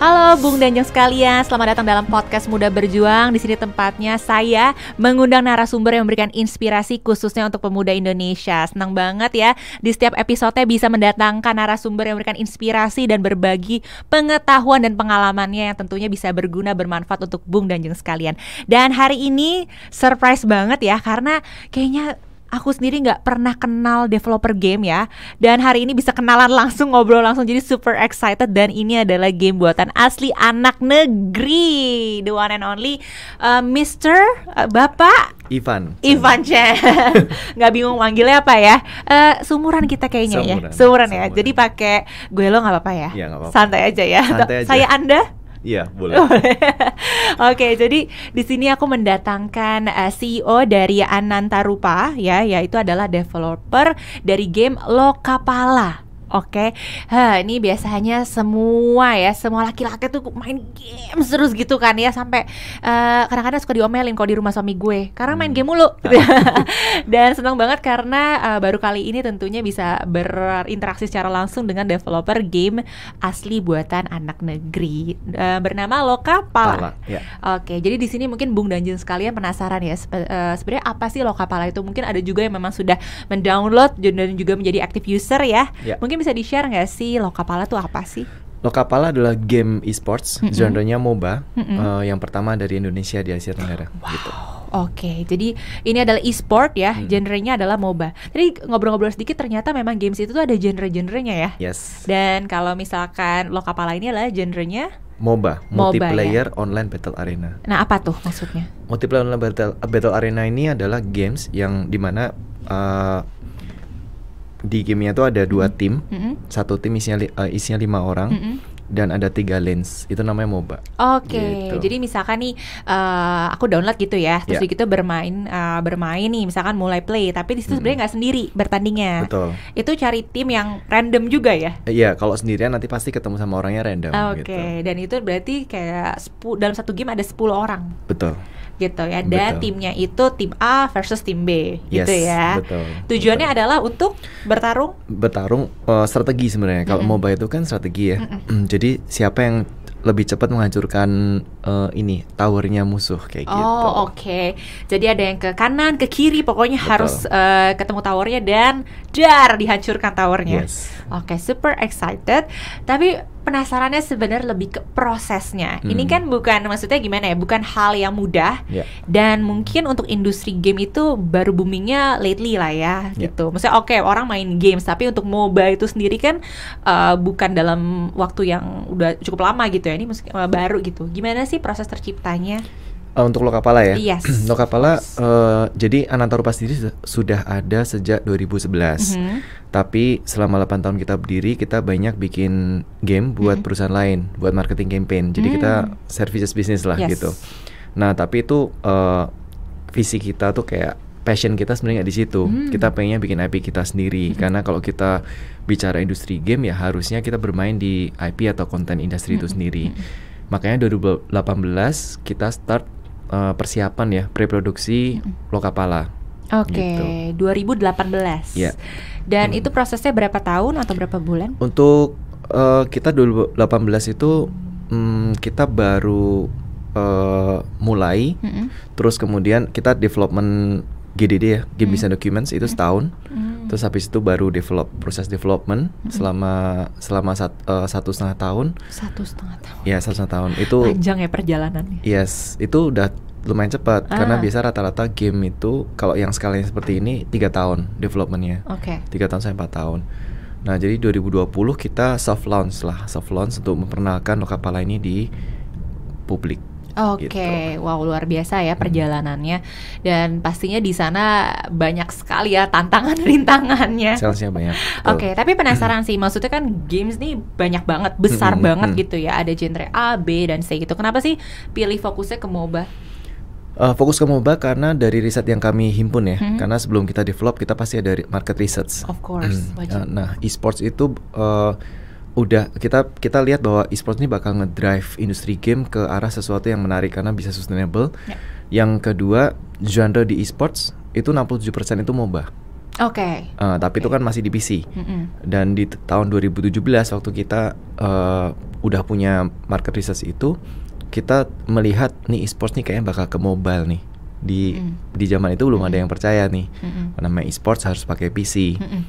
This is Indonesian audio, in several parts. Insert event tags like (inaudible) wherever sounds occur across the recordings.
Halo Bung dan sekalian, selamat datang dalam podcast Muda Berjuang. Di sini tempatnya saya mengundang narasumber yang memberikan inspirasi khususnya untuk pemuda Indonesia. Senang banget ya di setiap episode bisa mendatangkan narasumber yang memberikan inspirasi dan berbagi pengetahuan dan pengalamannya yang tentunya bisa berguna bermanfaat untuk Bung dan sekalian. Dan hari ini surprise banget ya karena kayaknya aku sendiri nggak pernah kenal developer game ya. Dan hari ini bisa kenalan langsung, ngobrol langsung, jadi super excited. Dan ini adalah game buatan asli anak negeri, the one and only uh, Mister uh, Bapak Ivan. Ivan Chen. (laughs) nggak bingung manggilnya apa ya? Uh, sumuran kita kayaknya sumuran. ya. Sumuran, sumuran ya. Jadi pakai gue lo nggak apa-apa ya. ya apa-apa. Santai aja ya. Santai aja. Saya Anda Iya, (laughs) boleh. Oke, okay, jadi di sini aku mendatangkan uh, eh, CEO dari Ananta Rupa ya, yaitu adalah developer dari game Lokapala. Oke, okay. huh, ini biasanya semua ya, semua laki-laki tuh main game terus gitu kan ya sampai kadang eh, kadang-kadang suka diomelin kalau di rumah suami gue karena main hmm. game mulu. (laughs) Dan senang banget karena uh, baru kali ini tentunya bisa berinteraksi secara langsung dengan developer game asli buatan anak negeri uh, bernama Lokapala. Pala, ya. Oke, okay, jadi di sini mungkin Bung Danjun sekalian penasaran ya sep uh, sebenarnya apa sih Lokapala itu? Mungkin ada juga yang memang sudah mendownload dan juga menjadi active user ya. ya. Mungkin bisa di-share nggak sih Lokapala tuh apa sih? Lokapala adalah game esports, mm -mm. genrenya MOBA, mm -mm. Uh, yang pertama dari Indonesia di Asia Tenggara. Wow. Gitu. Oke, jadi ini adalah e-sport ya, hmm. genrenya adalah MOBA. Jadi ngobrol-ngobrol sedikit ternyata memang games itu tuh ada genre-genrenya ya. Yes. Dan kalau misalkan Lokapala ini adalah genrenya MOBA, ya? multiplayer ya? online battle arena. Nah, apa tuh maksudnya? Multiplayer online battle battle arena ini adalah games yang dimana uh, eh, di gamenya tuh ada dua mm-hmm. tim, mm-hmm. satu tim isinya uh, isinya lima orang. Mm-hmm. Dan ada tiga lens, itu namanya MOBA. Oke, okay. gitu. jadi misalkan nih uh, aku download gitu ya, terus yeah. Ya. gitu bermain uh, bermain nih, misalkan mulai play, tapi di situ mm. sebenarnya mm-hmm. nggak sendiri bertandingnya. Betul. Itu cari tim yang random juga ya? Iya, yeah, kalau sendirian nanti pasti ketemu sama orangnya random. Oke, okay. gitu. dan itu berarti kayak dalam satu game ada 10 orang. Betul gitu ya dan betul. timnya itu tim A versus tim B gitu yes, gitu ya betul, tujuannya betul. adalah untuk bertarung bertarung uh, strategi sebenarnya kalau mm -mm. MOBA itu kan strategi ya mm -hmm. (clears throat) jadi siapa yang lebih cepat menghancurkan uh, ini towernya musuh kayak oh, gitu. Oh oke, okay. jadi ada yang ke kanan, ke kiri, pokoknya Betul. harus uh, ketemu towernya dan jar dihancurkan towernya. Yes. Oke, okay, super excited. Tapi penasarannya sebenarnya lebih ke prosesnya. Hmm. Ini kan bukan maksudnya gimana ya? Bukan hal yang mudah. Yeah. Dan mungkin untuk industri game itu baru boomingnya lately lah ya, yeah. gitu. Maksudnya oke okay, orang main games, tapi untuk MOBA itu sendiri kan uh, bukan dalam waktu yang udah cukup lama gitu ya. Ini eh, baru gitu. Gimana sih proses terciptanya? Uh, untuk Lokapala ya? Yes. (clears throat) Lokapala uh, eh, jadi Anantarupa sendiri sudah ada sejak 2011. Mm -hmm. Tapi selama 8 tahun kita berdiri, kita banyak bikin game buat mm -hmm. perusahaan lain, buat marketing campaign. Jadi mm. kita services bisnis lah yes. gitu. Nah, tapi itu uh, visi kita tuh kayak passion kita sebenarnya di situ. Mm. Kita pengennya bikin IP kita sendiri hmm. karena kalau kita bicara industri game ya harusnya kita bermain di IP atau konten industri hmm. itu sendiri. Hmm. Makanya 2018 kita start uh, persiapan ya preproduksi hmm. Lokapala. Oke, okay, gitu. 2018. Yeah. Dan hmm. itu prosesnya berapa tahun atau berapa bulan? Untuk uh, kita 2018 itu um, kita baru uh, mulai, -hmm. terus kemudian kita development GDD ya game mm. design documents itu hmm. setahun Mm. terus habis itu baru develop proses development mm. selama selama sat, uh, satu setengah tahun satu setengah tahun ya satu setengah tahun itu panjang ya perjalanannya yes itu udah lumayan cepat ah. karena biasa rata-rata game itu kalau yang skalanya seperti ini tiga tahun developmentnya tiga okay. tahun sampai empat tahun nah jadi 2020 kita soft launch lah soft launch untuk memperkenalkan Lokapala ini di publik Oke, okay. gitu. wow luar biasa ya perjalanannya dan pastinya di sana banyak sekali ya tantangan (laughs) rintangannya. Salesnya banyak. Oke, okay, tapi penasaran (clears throat) sih maksudnya kan games nih banyak banget, besar banget mm. gitu ya. Ada genre A, B dan C gitu. Kenapa sih pilih fokusnya ke MOBA? Uh, fokus ke MOBA karena dari riset yang kami himpun ya, hmm. karena sebelum kita develop kita pasti ada market research. Of course. Hmm. Wajib. Uh, nah, esports itu uh, udah kita kita lihat bahwa esports ini bakal ngedrive industri game ke arah sesuatu yang menarik karena bisa sustainable. Yeah. Yang kedua, genre di e-sports itu 67% itu MOBA. Oke. Okay. Uh, tapi okay. itu kan masih di PC. Mm -hmm. Dan di tahun 2017 waktu kita uh, udah punya market research itu, kita melihat nih esports sports nih kayaknya bakal ke mobile nih. Di mm. di zaman itu belum mm -hmm. ada yang percaya nih. Mm -hmm. Namanya e harus pakai PC. Mm -hmm.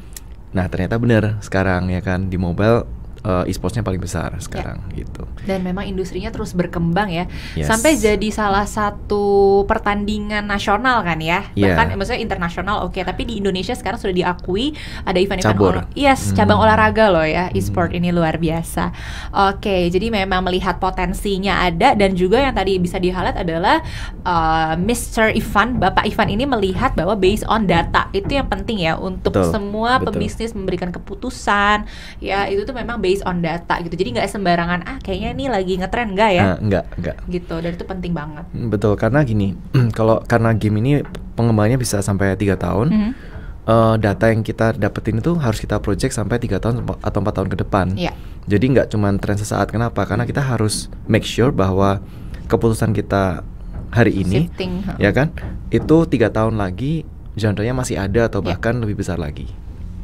Nah, ternyata benar sekarang ya kan di mobile uh, e-sportsnya paling besar ya. sekarang ya. gitu. Dan memang industrinya terus berkembang ya, yes. sampai jadi salah satu pertandingan nasional kan ya, yeah. bahkan maksudnya internasional oke, okay. tapi di Indonesia sekarang sudah diakui ada event-event ol- yes hmm. cabang olahraga loh ya, hmm. e-sport ini luar biasa. Oke, okay, jadi memang melihat potensinya ada dan juga yang tadi bisa dihalat adalah uh, eh, Mr. Ivan, Bapak Ivan ini melihat bahwa based on data itu yang penting ya untuk betul, semua betul. memberikan keputusan ya itu tuh memang based on data gitu. Jadi nggak sembarangan ah kayaknya ini lagi ngetren nggak ya? Uh, nggak nggak. Gitu dan itu penting banget. Hmm, betul karena gini (clears throat) kalau karena game ini pengembangannya bisa sampai tiga tahun. Mm -hmm. Uh, data yang kita dapetin itu harus kita project sampai tiga tahun atau empat tahun ke depan. Yeah. Jadi nggak cuma tren sesaat. Kenapa? Karena kita harus make sure bahwa keputusan kita hari ini, Shifting, ya kan, itu tiga tahun lagi genre-nya masih ada atau iya. bahkan yeah. lebih besar lagi.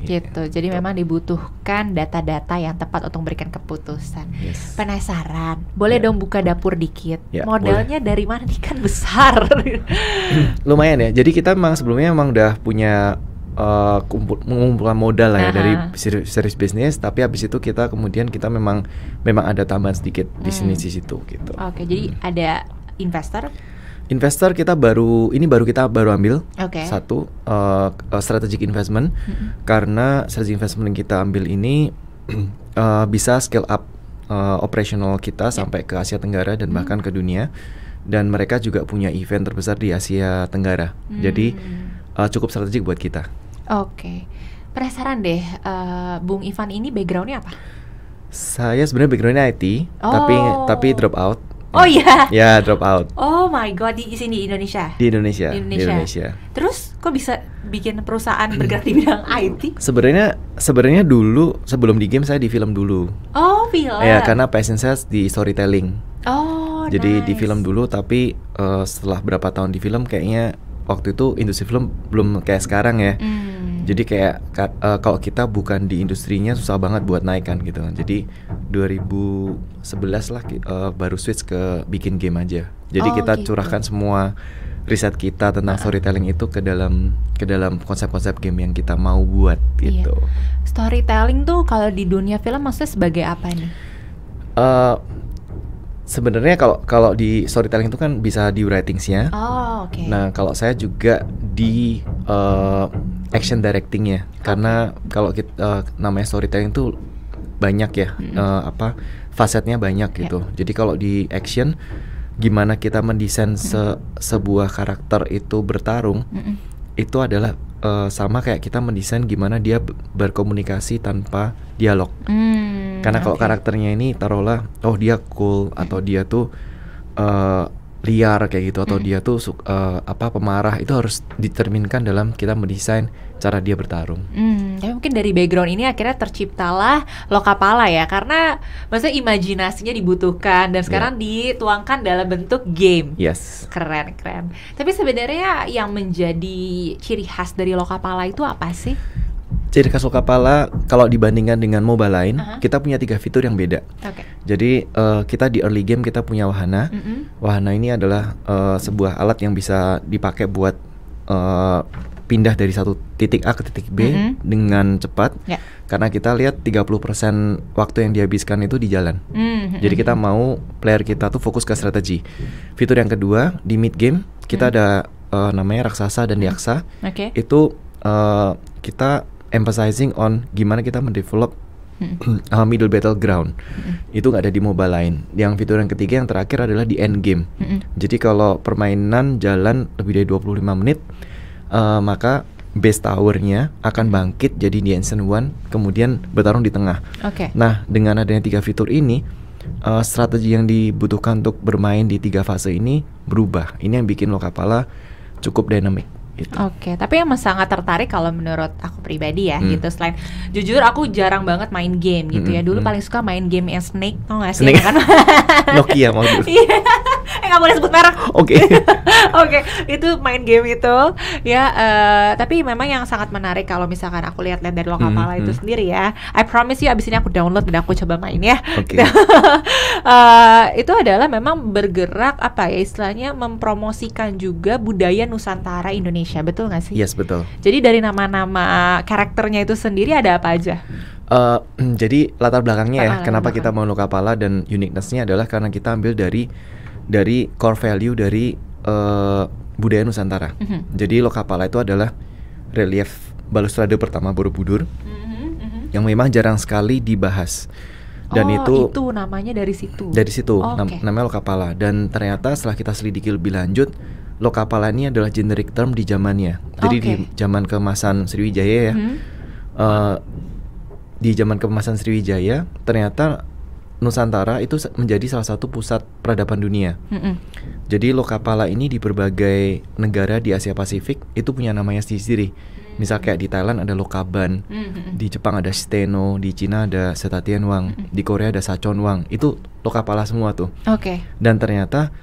Iya. gitu. Jadi memang dibutuhkan data-data yang tepat untuk memberikan keputusan. Yes. Penasaran? Boleh yeah. dong buka dapur dikit. Yeah, ya, Modalnya boleh. dari mana nih kan besar. (clears throat) Lumayan ya. Jadi kita memang sebelumnya memang udah punya uh, kumpul, mengumpulkan modal lah ya -huh. dari series bisnis tapi habis itu kita kemudian kita memang memang ada tambahan sedikit hmm. di sini di situ gitu. Oke, okay, jadi hmm. ada investor investor kita baru ini baru kita baru ambil okay. satu uh, strategic investment mm-hmm. karena strategic investment yang kita ambil ini uh, (clears throat) bisa scale up uh, operational kita yeah. sampai ke Asia Tenggara dan mm-hmm. bahkan ke dunia dan mereka juga punya event terbesar di Asia Tenggara mm-hmm. jadi uh, cukup strategik buat kita. Oke, okay. penasaran deh, uh, Bung Ivan ini backgroundnya apa? Saya sebenarnya backgroundnya IT, oh. tapi tapi drop out Oh hmm. iya. Ya, drop out. Oh my god, di sini di Indonesia. Di Indonesia. Di Indonesia. Terus kok bisa bikin perusahaan bergerak di bidang hmm. IT? Sebenarnya sebenarnya dulu sebelum di game saya di film dulu. Oh, film. Ya, karena passion saya di storytelling. Oh. Jadi nice. di film dulu tapi uh, setelah berapa tahun di film kayaknya waktu itu industri film belum kayak sekarang ya. Mm. Jadi kayak uh, kalau kita bukan di industrinya susah banget buat naikkan gitu kan. Jadi 2011 lah uh, baru switch ke bikin game aja. Jadi oh, kita gitu. curahkan semua riset kita tentang storytelling itu ke dalam ke dalam konsep-konsep game yang kita mau buat iya. gitu. Iya. Storytelling tuh kalau di dunia film maksudnya sebagai apa nih? Uh, sebenarnya kalau kalau di storytelling itu kan bisa di writingsnya. Oh, oke. Okay. Nah, kalau saya juga di uh, action directingnya, karena kalau kita uh, eh, namanya storytelling itu banyak ya, -hmm. uh, apa fasetnya banyak ya. gitu. Jadi kalau di action, gimana kita mendesain se sebuah karakter itu bertarung, -hmm. itu adalah uh, sama kayak kita mendesain gimana dia berkomunikasi tanpa dialog. Hmm, Karena kalau okay. karakternya ini taruhlah oh dia cool atau dia tuh uh, liar kayak gitu atau mm. dia tuh uh, apa pemarah itu harus diterminkan dalam kita mendesain cara dia bertarung. Hmm, ya mungkin dari background ini akhirnya terciptalah lokapala ya karena maksudnya imajinasinya dibutuhkan dan ya. sekarang yeah. dituangkan dalam bentuk game. Yes. Keren keren. Tapi sebenarnya yang menjadi ciri khas dari lokapala itu apa sih? ciri khas kapala kalau dibandingkan dengan mobile lain, uh -huh. kita punya tiga fitur yang beda. Okay. Jadi uh, kita di early game kita punya wahana. Mm -hmm. Wahana ini adalah uh, sebuah alat yang bisa dipakai buat uh, pindah dari satu titik A ke titik B mm -hmm. dengan cepat. Yeah. Karena kita lihat 30% waktu yang dihabiskan itu di jalan. Mm -hmm. Jadi kita mau player kita tuh fokus ke strategi. Fitur yang kedua di mid game kita mm -hmm. ada uh, namanya raksasa dan mm. diaksa. Okay. Itu uh, kita emphasizing on gimana kita mendevelop hmm. (clears throat) uh, middle battleground hmm. itu nggak ada di mobile lain. Yang fitur yang ketiga yang terakhir adalah di end game. Hmm. Jadi kalau permainan jalan lebih dari 25 menit uh, maka base towernya akan bangkit jadi di Ancient One kemudian bertarung di tengah. Okay. Nah dengan adanya tiga fitur ini uh, strategi yang dibutuhkan untuk bermain di tiga fase ini berubah. Ini yang bikin Lo Lokapala cukup dinamik gitu. Oke, okay. tapi yang sangat tertarik kalau menurut aku pribadi ya, hmm. gitu selain jujur aku jarang banget main game gitu ya. hmm. ya. Dulu hmm. paling suka main game yang Snake, tau gak sih? Snake. Kan? (laughs) Nokia mau (laughs) dulu. Iya. eh gak boleh sebut merek. Oke. (laughs) Oke, okay. itu main game itu ya. Uh, tapi memang yang sangat menarik kalau misalkan aku lihat-lihat dari Lokapala hmm. itu hmm. sendiri ya. I promise you abis ini aku download dan aku coba main ya. Oke. Okay. uh, eh, itu adalah memang bergerak apa ya istilahnya mempromosikan juga budaya Nusantara Indonesia Indonesia, betul nggak sih? Yes, betul. Jadi dari nama-nama karakternya itu sendiri ada apa aja? Uh, jadi latar belakangnya ya, ah, kenapa belakang. kita mau luka pala dan uniquenessnya adalah karena kita ambil dari dari core value dari uh, budaya Nusantara. Mm -hmm. Jadi Lokapala itu adalah relief balustrade pertama Borobudur mm -hmm, mm -hmm. yang memang jarang sekali dibahas dan oh, itu itu namanya dari situ dari situ oh, nam namanya lokapala dan ternyata setelah kita selidiki lebih lanjut Lokapala ini adalah generic term di zamannya. Jadi okay. di zaman kemasan Sriwijaya ya. Hmm. Uh, di zaman kemasan Sriwijaya ternyata Nusantara itu menjadi salah satu pusat peradaban dunia. Hmm -mm. Jadi Lokapala ini di berbagai negara di Asia Pasifik itu punya namanya sendiri. Misal kayak di Thailand ada Lokaban, mm -hmm. di Jepang ada Steno, di Cina ada Setatian Wang, mm -hmm. di Korea ada Sachon Wang. Itu Lokapala semua tuh. Oke. Okay. Dan ternyata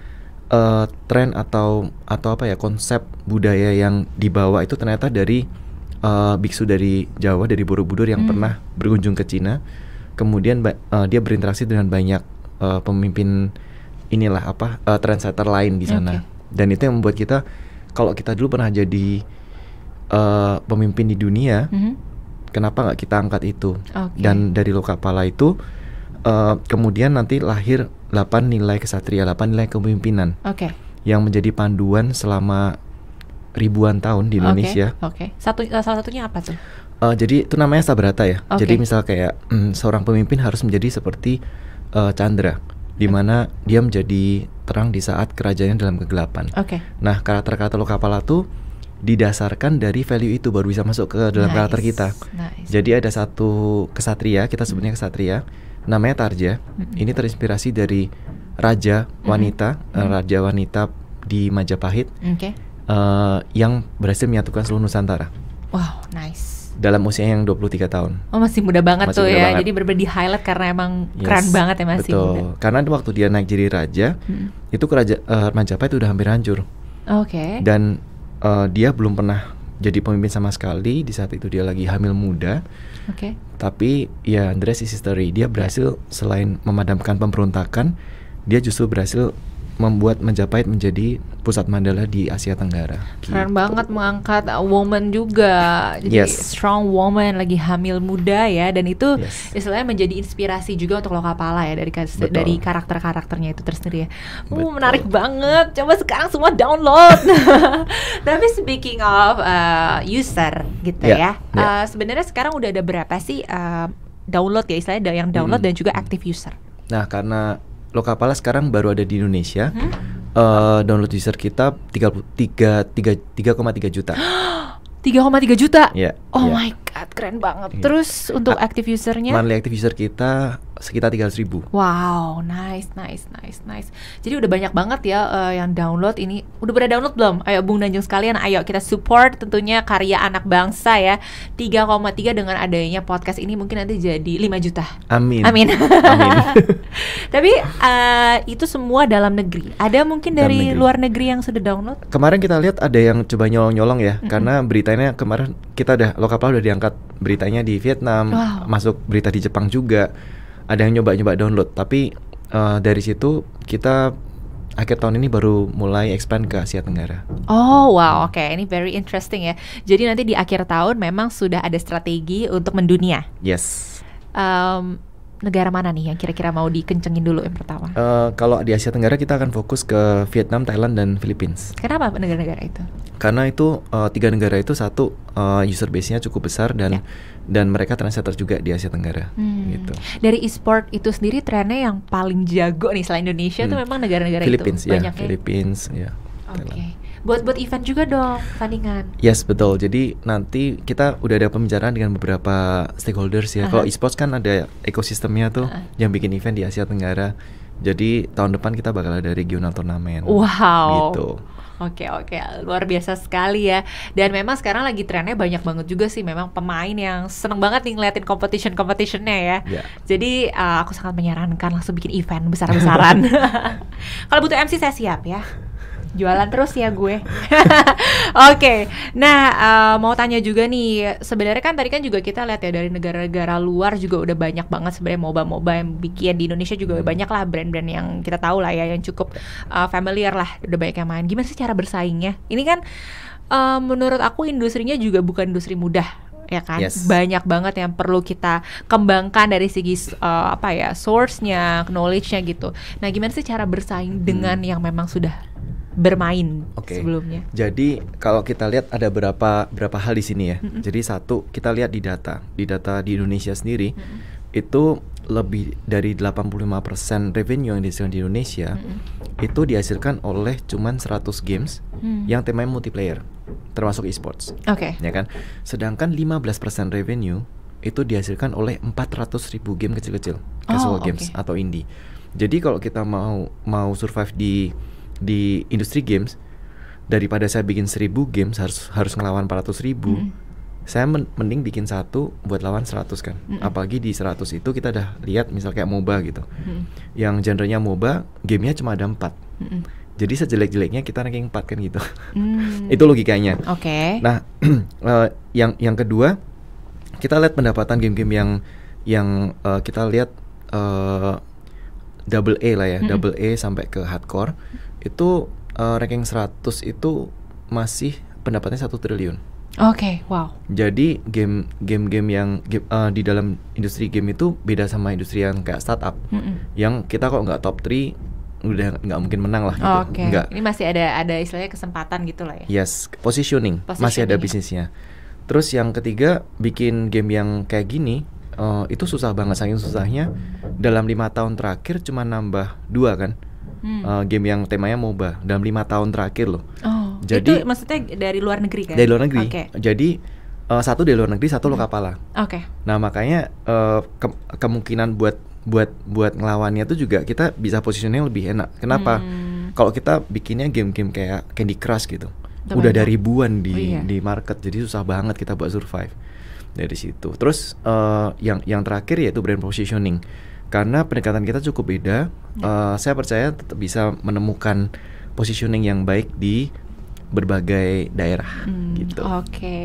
uh, tren atau atau apa ya konsep budaya yang dibawa itu ternyata dari uh, biksu dari Jawa dari Borobudur yang hmm. pernah berkunjung ke Cina. Kemudian uh, dia berinteraksi dengan banyak uh, pemimpin inilah apa uh, trendsetter lain di sana. Okay. Dan itu yang membuat kita kalau kita dulu pernah jadi uh, pemimpin di dunia, mm -hmm. kenapa nggak kita angkat itu? Okay. Dan dari Lokapala itu Eh, kemudian nanti lahir 8 nilai kesatria, 8 nilai kepemimpinan. Okay. Yang menjadi panduan selama ribuan tahun di Indonesia. Oke. Okay. Okay. Satu eh, salah satunya apa tuh? Uh, jadi itu namanya sabrata ya. Okay. Jadi misal kayak mm, seorang pemimpin harus menjadi seperti uh, Chandra di mana dia menjadi terang di saat kerajaannya dalam kegelapan. Oke. Okay. Nah, karakter-karakter kapal itu didasarkan dari value itu baru bisa masuk ke dalam nice. karakter kita. Nice. Jadi ada satu kesatria, kita sebenarnya kesatria namanya Tarja. Ini terinspirasi dari raja wanita, mm-hmm. raja wanita di Majapahit, okay. uh, eh, yang berhasil menyatukan seluruh Nusantara. Wow, nice. Dalam usia yang 23 tahun. Oh, masih muda banget masih tuh muda ya. Banget. Jadi berbeda di highlight karena emang yes, keren banget ya masih betul. muda. Karena waktu dia naik jadi raja, hmm. itu kerajaan uh, eh, Majapahit udah hampir hancur. Oke. Okay. Dan uh, dia belum pernah jadi pemimpin sama sekali di saat itu dia lagi hamil muda. Oke. Okay. Tapi ya Andres is history. Dia berhasil selain memadamkan pemberontakan, dia justru berhasil membuat Majapahit menjadi pusat mandala di Asia Tenggara. Keren gitu. banget mengangkat woman juga, jadi yes. strong woman lagi hamil muda ya, dan itu yes. istilahnya menjadi inspirasi juga untuk Lokapala ya dari Betul. dari karakter-karakternya itu tersendiri ya. Uh, menarik banget. Coba sekarang semua download. (laughs) Tapi speaking of uh, user gitu yeah, ya, yeah. Ya. Uh, sebenarnya sekarang udah ada berapa sih uh, download ya istilahnya yang download hmm. dan juga active user? Nah karena Lokapala sekarang baru ada di Indonesia. Hmm? Uh, download user kita 33 3,3 juta. 3,3 (gasps) juta? Yeah, oh yeah. my God, keren banget. Iya. Terus untuk A active usernya? Monthly active user kita sekitar 300 ribu. Wow, nice, nice, nice, nice. Jadi udah banyak banget ya uh, yang download ini. Udah pada download belum? Ayo Bung Danjung sekalian, ayo kita support tentunya karya anak bangsa ya. 3,3 dengan adanya podcast ini mungkin nanti jadi 5 juta. Amin. Amin. Amin. (laughs) Tapi uh, itu semua dalam negeri. Ada mungkin dari negeri. luar negeri yang sudah download? Kemarin kita lihat ada yang coba nyolong-nyolong ya, mm -hmm. karena beritanya kemarin kita udah kapal udah diangkat beritanya di Vietnam, wow. masuk berita di Jepang juga. Ada yang nyoba-nyoba download, tapi uh, dari situ kita akhir tahun ini baru mulai expand ke Asia Tenggara. Oh wow, oke, okay. ini very interesting ya. Jadi nanti di akhir tahun memang sudah ada strategi untuk mendunia. Yes. Um, negara mana nih yang kira-kira mau dikencengin dulu yang pertama? Uh, kalau di Asia Tenggara kita akan fokus ke Vietnam, Thailand, dan Philippines. Kenapa negara-negara itu? Karena itu uh, tiga negara itu satu uh, user base-nya cukup besar dan yeah. dan mereka trendsetter juga di Asia Tenggara. Hmm. Gitu. Dari e-sport itu sendiri trennya yang paling jago nih selain Indonesia hmm. itu memang negara-negara itu. Philippines, ya. Philippines, ya. Oke. Okay buat buat event juga dong tandingan. Yes betul. Jadi nanti kita udah ada pembicaraan dengan beberapa stakeholders ya. Uh -huh. Kalau esports kan ada ekosistemnya tuh uh -huh. yang bikin event di Asia Tenggara. Jadi tahun depan kita bakal ada regional turnamen. Wow. Gitu. Oke oke luar biasa sekali ya dan memang sekarang lagi trennya banyak banget juga sih memang pemain yang seneng banget nih ngeliatin competition competitionnya ya yeah. jadi uh, aku sangat menyarankan langsung bikin event besar besaran (laughs) (laughs) kalau butuh MC saya siap ya jualan terus ya gue. (laughs) Oke, okay. nah uh, mau tanya juga nih, sebenarnya kan tadi kan juga kita lihat ya dari negara-negara luar juga udah banyak banget sebenarnya moba-moba yang bikin di Indonesia juga hmm. banyak lah brand-brand yang kita tahu lah ya yang cukup uh, familiar lah udah banyak yang main. Gimana sih cara bersaingnya? Ini kan uh, menurut aku industrinya juga bukan industri mudah ya kan yes. banyak banget yang perlu kita kembangkan dari segi uh, apa ya source-nya knowledge-nya gitu nah gimana sih cara bersaing hmm. dengan yang memang sudah bermain okay. sebelumnya. Jadi kalau kita lihat ada berapa berapa hal di sini ya. Mm -hmm. Jadi satu kita lihat di data, di data di Indonesia sendiri mm -hmm. itu lebih dari 85% revenue yang dihasilkan di Indonesia mm -hmm. itu dihasilkan oleh cuman 100 games mm. yang temanya multiplayer termasuk esports. Oke. Okay. Ya kan? Sedangkan 15% revenue itu dihasilkan oleh 400 ribu game kecil-kecil, casual oh, okay. games atau indie. Jadi kalau kita mau mau survive di di industri games daripada saya bikin seribu games harus harus ngelawan ratus ribu mm -hmm. saya mending bikin satu buat lawan 100 kan mm -hmm. apalagi di 100 itu kita udah lihat misal kayak MOBA gitu mm -hmm. yang genrenya MOBA gamenya cuma ada empat mm -hmm. jadi sejelek-jeleknya kita ranking 4 kan gitu mm. (laughs) itu logikanya oke okay. nah (clears throat) eh, yang yang kedua kita lihat pendapatan game-game yang yang uh, kita lihat uh, double A lah ya mm -hmm. double A sampai ke hardcore itu uh, ranking 100 itu masih pendapatnya satu triliun. Oke, okay, wow. Jadi game game game yang game, uh, di dalam industri game itu beda sama industri yang kayak startup. Mm -mm. Yang kita kok nggak top 3 udah nggak mungkin menang lah gitu. Oh, Oke. Okay. Ini masih ada ada istilahnya kesempatan gitu lah ya. Yes, positioning, positioning. masih ada ya. bisnisnya. Terus yang ketiga bikin game yang kayak gini uh, itu susah banget saking susahnya dalam lima tahun terakhir cuma nambah dua kan hmm. uh, game yang temanya MOBA dalam lima tahun terakhir loh. Oh, jadi itu maksudnya dari luar negeri kan? Dari luar negeri. Okay. Jadi uh, satu dari luar negeri, satu hmm. lokapala. Oke. Okay. Nah makanya uh, ke kemungkinan buat buat buat ngelawannya tuh juga kita bisa positioning lebih enak. Kenapa? Hmm. Kalau kita bikinnya game-game kayak Candy Crush gitu, Teman udah dari ribuan di oh, iya. di market, jadi susah banget kita buat survive dari situ. Terus uh, yang yang terakhir yaitu brand positioning karena pendekatan kita cukup beda. Ya. Uh, saya percaya tetap bisa menemukan positioning yang baik di berbagai daerah hmm, gitu. Oke. Okay.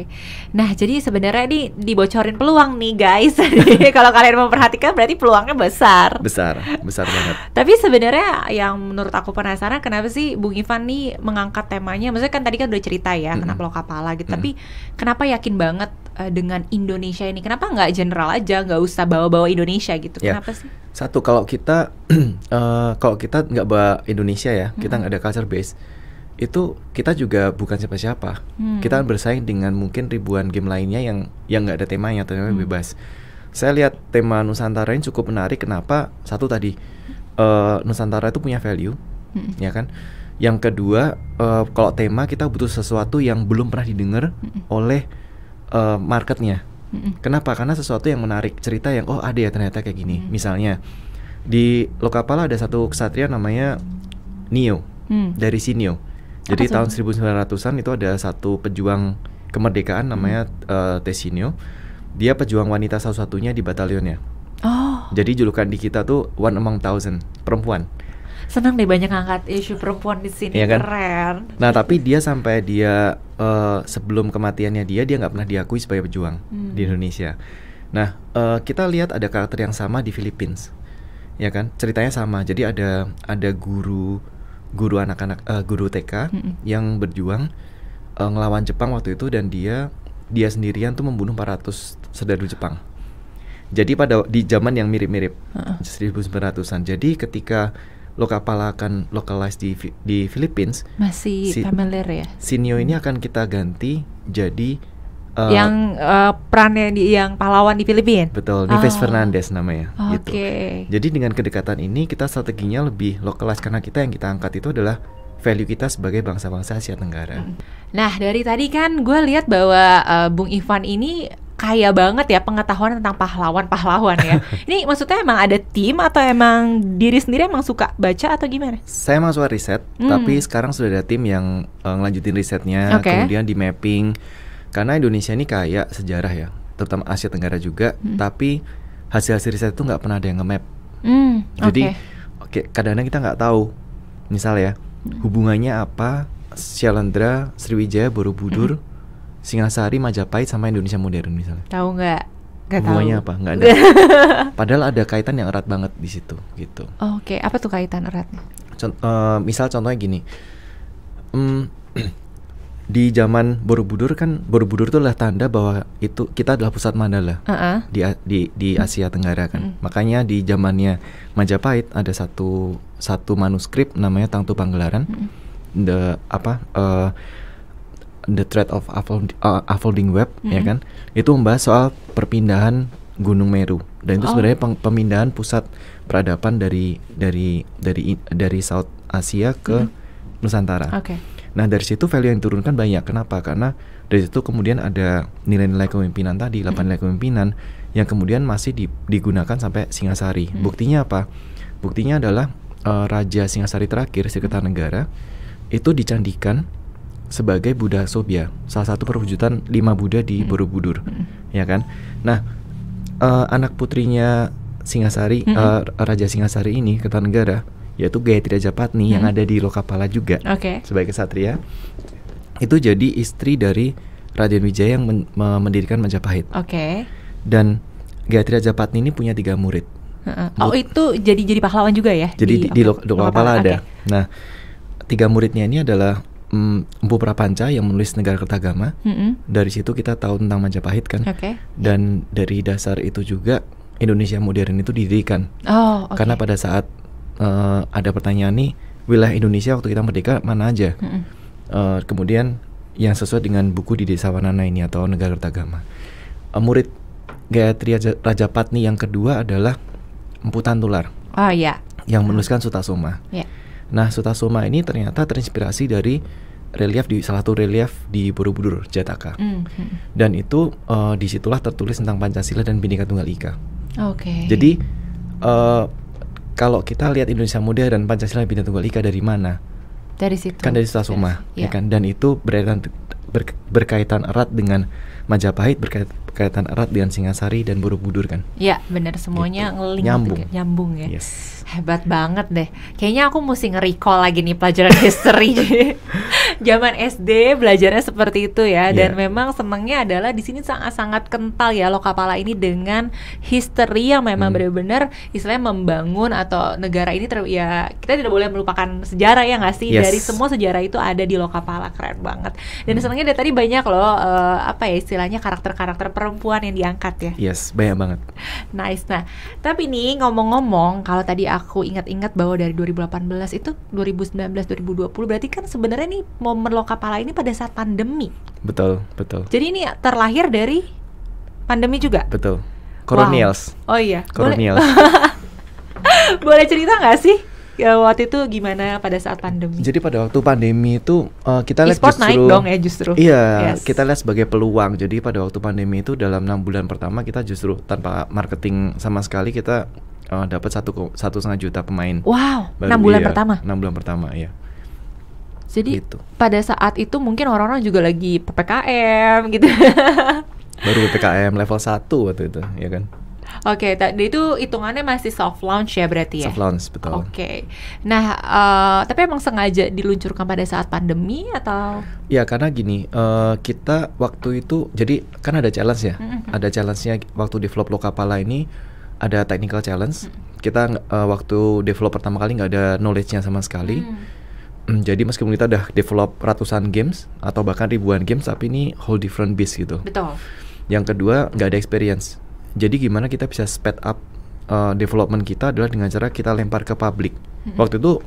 Nah, jadi sebenarnya ini dibocorin peluang nih guys. (laughs) Kalau kalian memperhatikan berarti peluangnya besar. Besar, besar banget. Tapi sebenarnya yang menurut aku penasaran kenapa sih Bung Ivan nih mengangkat temanya? Maksudnya kan tadi kan udah cerita ya mm -hmm. kenapa Lokapala gitu. Mm -hmm. Tapi kenapa yakin banget uh, dengan Indonesia ini? Kenapa nggak general aja, nggak usah bawa-bawa Indonesia gitu? Yeah. Kenapa sih? Satu, kalau kita uh, (clears throat) kalau kita nggak bawa Indonesia ya, -hmm. kita nggak ada culture base itu kita juga bukan siapa-siapa. Hmm. Kita bersaing dengan mungkin ribuan game lainnya yang yang nggak ada temanya, temanya hmm. bebas. Saya lihat tema Nusantara ini cukup menarik. Kenapa? Satu tadi uh, Nusantara itu punya value, hmm. ya kan? Yang kedua, uh, kalau tema kita butuh sesuatu yang belum pernah didengar hmm. oleh uh, marketnya. Hmm. Kenapa? Karena sesuatu yang menarik, cerita yang oh ada ya ternyata kayak gini. Hmm. Misalnya di Lokapala ada satu kesatria namanya Nio hmm. dari Sinio jadi Apa tahun 1900-an itu ada satu pejuang kemerdekaan namanya hmm. uh, eh, Tesinio. Dia pejuang wanita satu-satunya di batalionnya. Oh. Jadi julukan di kita tuh one among thousand, perempuan. Senang deh banyak angkat isu perempuan di sini, iya kan? keren. Nah tapi dia sampai dia uh, sebelum kematiannya dia dia nggak pernah diakui sebagai pejuang hmm. di Indonesia. Nah uh, kita lihat ada karakter yang sama di Philippines, ya kan? Ceritanya sama. Jadi ada ada guru guru anak-anak uh, guru TK mm -hmm. yang berjuang uh, ngelawan Jepang waktu itu dan dia dia sendirian tuh membunuh 400 serdadu Jepang. Jadi pada di zaman yang mirip-mirip uh -uh. 1900-an. Jadi ketika lokapala akan localize di di Philippines masih si, familiar ya. Sinio ini akan kita ganti jadi Uh, yang uh, perannya di yang pahlawan di Filipina. Betul, Nives oh. Fernandez namanya. Okay. Gitu. Jadi dengan kedekatan ini kita strateginya lebih lokalis karena kita yang kita angkat itu adalah value kita sebagai bangsa-bangsa Asia Tenggara. Nah dari tadi kan gue lihat bahwa uh, Bung Ivan ini kaya banget ya pengetahuan tentang pahlawan-pahlawan ya. (laughs) Ini maksudnya emang ada tim atau emang diri sendiri emang suka baca atau gimana? Saya emang suka riset, hmm. tapi sekarang sudah ada tim yang uh, ngelanjutin risetnya, okay. kemudian di mapping karena Indonesia ini kayak sejarah ya terutama Asia Tenggara juga hmm. tapi hasil hasil riset itu nggak pernah ada yang nge-map hmm, jadi oke okay. kadang-kadang kita nggak tahu misal ya hmm. hubungannya apa Shalendra Sriwijaya Borobudur hmm. Singasari Majapahit sama Indonesia modern misalnya tahu nggak Gak hubungannya apa? Nggak ada. (laughs) Padahal ada kaitan yang erat banget di situ, gitu. Oh, Oke, okay. apa tuh kaitan eratnya? Cont uh, eh, misal contohnya gini, um, (clears throat) di zaman Borobudur kan Borobudur itu adalah tanda bahwa itu kita adalah pusat mandala uh -uh. di di di hmm. Asia Tenggara kan. Uh -uh. Makanya di zamannya Majapahit ada satu satu manuskrip namanya Tangtu Panggelaran. Uh -uh. The apa uh, The Thread of Unfolding, eh, uh, Web uh -uh. ya kan. Itu membahas soal perpindahan Gunung Meru dan itu oh. sebenarnya pemindahan pusat peradaban dari dari dari dari South Asia ke uh huh Nusantara. Okay Nah dari situ value yang diturunkan banyak. Kenapa? Karena dari situ kemudian ada nilai-nilai kepemimpinan tadi, 8 nilai kepemimpinan yang kemudian masih digunakan sampai Singasari. Buktinya apa? Buktinya adalah uh, Raja Singasari terakhir, Sekretar Negara, itu dicandikan sebagai Buddha Sobia salah satu perwujudan lima Buddha di Borobudur, ya kan? Nah, uh, anak putrinya Singasari, hmm. uh, Raja Singasari ini, Ketanegara yaitu Gayatri Japatni hmm. yang ada di Lokapala juga okay. sebagai kesatria itu jadi istri dari Raden Wijaya yang men mendirikan Majapahit. Oke. Okay. Dan Gayatri Japatni ini punya tiga murid. Uh -uh. Oh itu jadi jadi pahlawan juga ya? Jadi di, di, okay. di Lokapala ada. Okay. Nah tiga muridnya ini adalah um, mm, Empu Prapanca yang menulis Negara Kertagama. Mm -hmm. Dari situ kita tahu tentang Majapahit kan. Okay. Dan dari dasar itu juga Indonesia modern itu didirikan. Oh. Okay. Karena pada saat uh, ada pertanyaan nih wilayah Indonesia waktu kita merdeka mana aja mm -hmm. uh, kemudian yang sesuai dengan buku di Desa Wanana ini atau Negara Kertagama uh, eh, murid Gayatri Raja Patni yang kedua adalah Emputan Tular oh yeah. yang menuliskan Sutasoma yeah. nah Sutasoma ini ternyata terinspirasi dari relief di salah satu relief di Borobudur Jataka mm -hmm. dan itu uh, disitulah tertulis tentang Pancasila dan Bhinneka Tunggal Ika. Okay. Jadi uh, kalau kita lihat Indonesia muda dan Pancasila Bintang Tunggal Ika dari mana? Dari situ. Kan dari Sasuma, yes. Ya, ya kan? Dan itu berkaitan ber, berkaitan erat dengan Majapahit, berkaitan erat dengan Singasari dan Borobudur kan? Iya, benar semuanya gitu. ngeling nyambung. nyambung ya. Yes. Hebat banget deh. Kayaknya aku mesti nge-recall lagi nih pelajaran (laughs) history. Zaman SD belajarnya seperti itu ya. Dan yeah. memang senangnya adalah di sini sangat-sangat kental ya Lokapala ini dengan history yang memang hmm. benar-benar istilahnya membangun atau negara ini ter ya kita tidak boleh melupakan sejarah ya nggak sih? Yes. Dari semua sejarah itu ada di Lokapala keren banget. Dan hmm. senangnya dari tadi banyak loh uh, apa ya istilahnya karakter-karakter perempuan yang diangkat ya. Yes, banyak banget. Nice. Nah, tapi nih ngomong-ngomong kalau tadi aku aku ingat-ingat bahwa dari 2018 itu 2019 2020 berarti kan sebenarnya nih momen loka pala ini pada saat pandemi. Betul, betul. Jadi ini terlahir dari pandemi juga. Betul. Coronials. Wow. Oh iya. Coronials. Boleh, (laughs) Boleh cerita nggak sih ya, waktu itu gimana pada saat pandemi? Jadi pada waktu pandemi itu uh, kita lihat e-sport justru naik dong ya justru. Iya, yes. kita lihat sebagai peluang. Jadi pada waktu pandemi itu dalam enam bulan pertama kita justru tanpa marketing sama sekali kita uh, dapat satu satu setengah juta pemain. Wow, enam bulan iya, pertama. Enam bulan pertama, ya. Jadi gitu. pada saat itu mungkin orang-orang juga lagi PPKM gitu. Baru PPKM level 1 waktu itu, ya kan? Oke, okay, tadi itu hitungannya masih soft launch ya berarti ya. Soft launch betul. Oke. Okay. Nah, uh, tapi emang sengaja diluncurkan pada saat pandemi atau? Ya karena gini, uh, kita waktu itu jadi kan ada challenge ya. Mm -hmm. Ada challenge-nya waktu develop Lokapala ini ada technical challenge. Mm -hmm. Kita uh, waktu develop pertama kali nggak ada knowledge-nya sama sekali. Mm-hmm. Mm. Jadi meskipun kita udah develop ratusan games atau bahkan ribuan games, tapi ini whole different beast gitu. Betul. Yang kedua nggak ada experience jadi gimana kita bisa speed up uh, development kita adalah dengan cara kita lempar ke publik. Waktu itu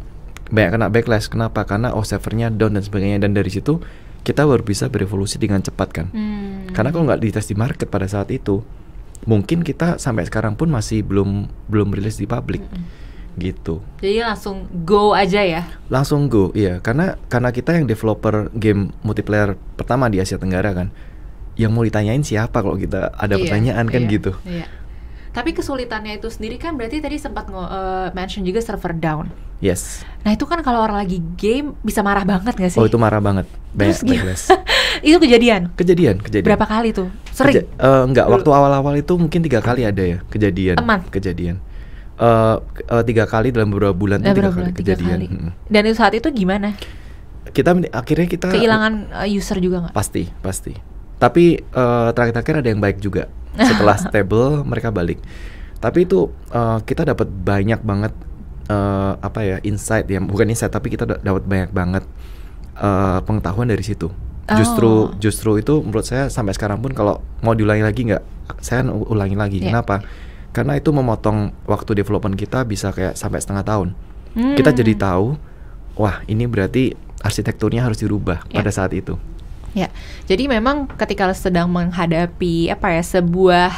banyak kena backlash. Kenapa? Karena oh servernya down dan sebagainya. Dan dari situ kita baru bisa berevolusi dengan cepat kan. Hmm. Karena kalau nggak test di market pada saat itu, mungkin kita sampai sekarang pun masih belum belum rilis di publik. Hmm. Gitu. Jadi langsung go aja ya. Langsung go, iya. Karena karena kita yang developer game multiplayer pertama di Asia Tenggara kan yang mau ditanyain siapa kalau kita ada iya, pertanyaan kan iya, gitu. Iya. Tapi kesulitannya itu sendiri kan berarti tadi sempat uh, mention juga server down. Yes. Nah itu kan kalau orang lagi game bisa marah banget gak sih? Oh itu marah banget. Banyak, Terus gimana? (laughs) itu kejadian? Kejadian, kejadian. Berapa kali tuh? Sering? Keja uh, eh, enggak, waktu awal-awal itu mungkin tiga kali ada ya kejadian. Eman. Kejadian. Uh, uh, tiga kali dalam beberapa bulan itu tiga bulan, kali tiga kejadian. Kali. Dan itu saat itu gimana? Kita akhirnya kita kehilangan user juga nggak? Pasti, pasti tapi uh, terakhir-terakhir ada yang baik juga. (laughs) Setelah stable mereka balik. Tapi itu uh, kita dapat banyak banget uh, apa ya insight ya bukan insight tapi kita dapat banyak banget uh, pengetahuan dari situ. Oh. Justru oh. justru itu menurut saya sampai sekarang pun kalau mau diulangi lagi nggak saya ulangi lagi. Yeah. Kenapa? Karena itu memotong waktu development kita bisa kayak sampai setengah tahun. Hmm. Kita jadi tahu, wah ini berarti arsitekturnya harus dirubah yeah. pada saat itu. Ya, jadi memang ketika sedang menghadapi apa ya sebuah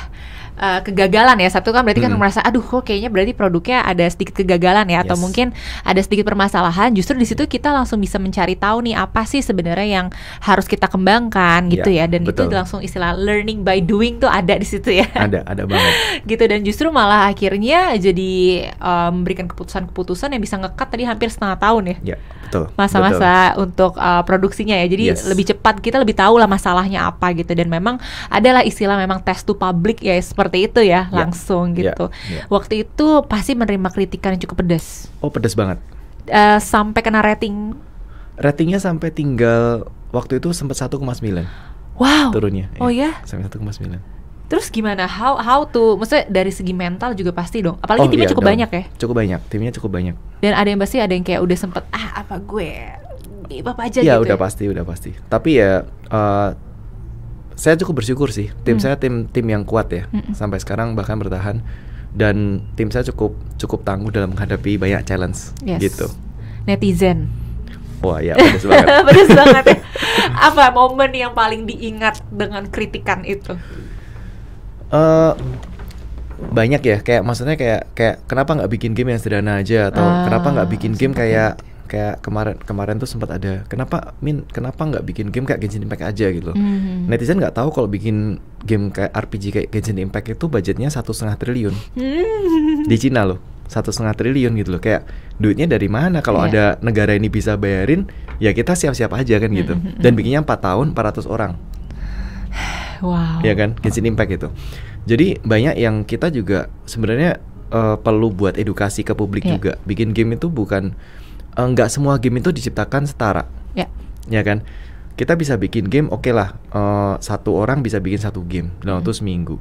Eh, kegagalan ya satu kan berarti kan hmm. kan merasa aduh kok kayaknya berarti produknya ada sedikit kegagalan ya yes. atau mungkin ada sedikit permasalahan justru di situ kita langsung bisa mencari tahu nih apa sih sebenarnya yang harus kita kembangkan iya, gitu yeah, ya dan betul. itu langsung istilah learning by doing tuh ada di situ ya ada ada banget (laughs) gitu dan justru malah akhirnya jadi um, memberikan keputusan-keputusan yang bisa ngekat tadi hampir setengah tahun ya yeah, iya, masa-masa untuk uh, produksinya ya jadi yes. lebih cepat kita lebih tahu lah masalahnya apa gitu dan memang adalah istilah memang test to public ya seperti seperti itu ya, ya. langsung yeah. gitu. Yeah. Yeah. Waktu itu pasti menerima kritikan yang cukup pedas. Oh pedas banget. Uh, sampai kena rating. Ratingnya sampai tinggal waktu itu sempat 1,9. Wow. Turunnya. Oh iya. ya. Yeah. Sampai 1,9. Terus gimana? How how to? Maksudnya dari segi mental juga pasti dong. Apalagi oh, timnya iya, cukup dong. banyak ya. Cukup banyak. Timnya cukup banyak. Dan ada yang pasti ada yang kayak udah sempet ah apa gue Iya gitu. Udah ya pasti udah pasti. Tapi ya uh, saya cukup bersyukur sih tim hmm. saya tim tim yang kuat ya hmm. sampai sekarang bahkan bertahan dan tim saya cukup cukup tangguh dalam menghadapi banyak challenge yes. gitu netizen wah ya pedes (laughs) banget pedes banget ya. (laughs) apa momen yang paling diingat dengan kritikan itu uh, banyak ya kayak maksudnya kayak kayak kenapa nggak bikin game yang sederhana aja atau ah, kenapa nggak bikin game kayak kayak kemarin kemarin tuh sempat ada kenapa min kenapa nggak bikin game kayak Genshin Impact aja gitu mm -hmm. Netizen nggak tahu kalau bikin game kayak RPG kayak Genshin Impact itu budgetnya satu setengah triliun hmm. di Cina loh satu setengah triliun gitu loh kayak duitnya dari mana kalau yeah. ada negara ini bisa bayarin ya kita siap-siap aja kan gitu mm -hmm. dan mhm. bikinnya 4 tahun 400 orang (sighs) wow ya kan Genshin Impact itu jadi banyak yang kita juga sebenarnya uh, perlu buat edukasi ke publik yeah. juga bikin game itu bukan Eh, nggak semua game itu diciptakan setara. Ya. ya kan? Kita bisa bikin game, oke okay lah, uh, satu orang bisa bikin satu game dalam waktu mm -hmm. seminggu.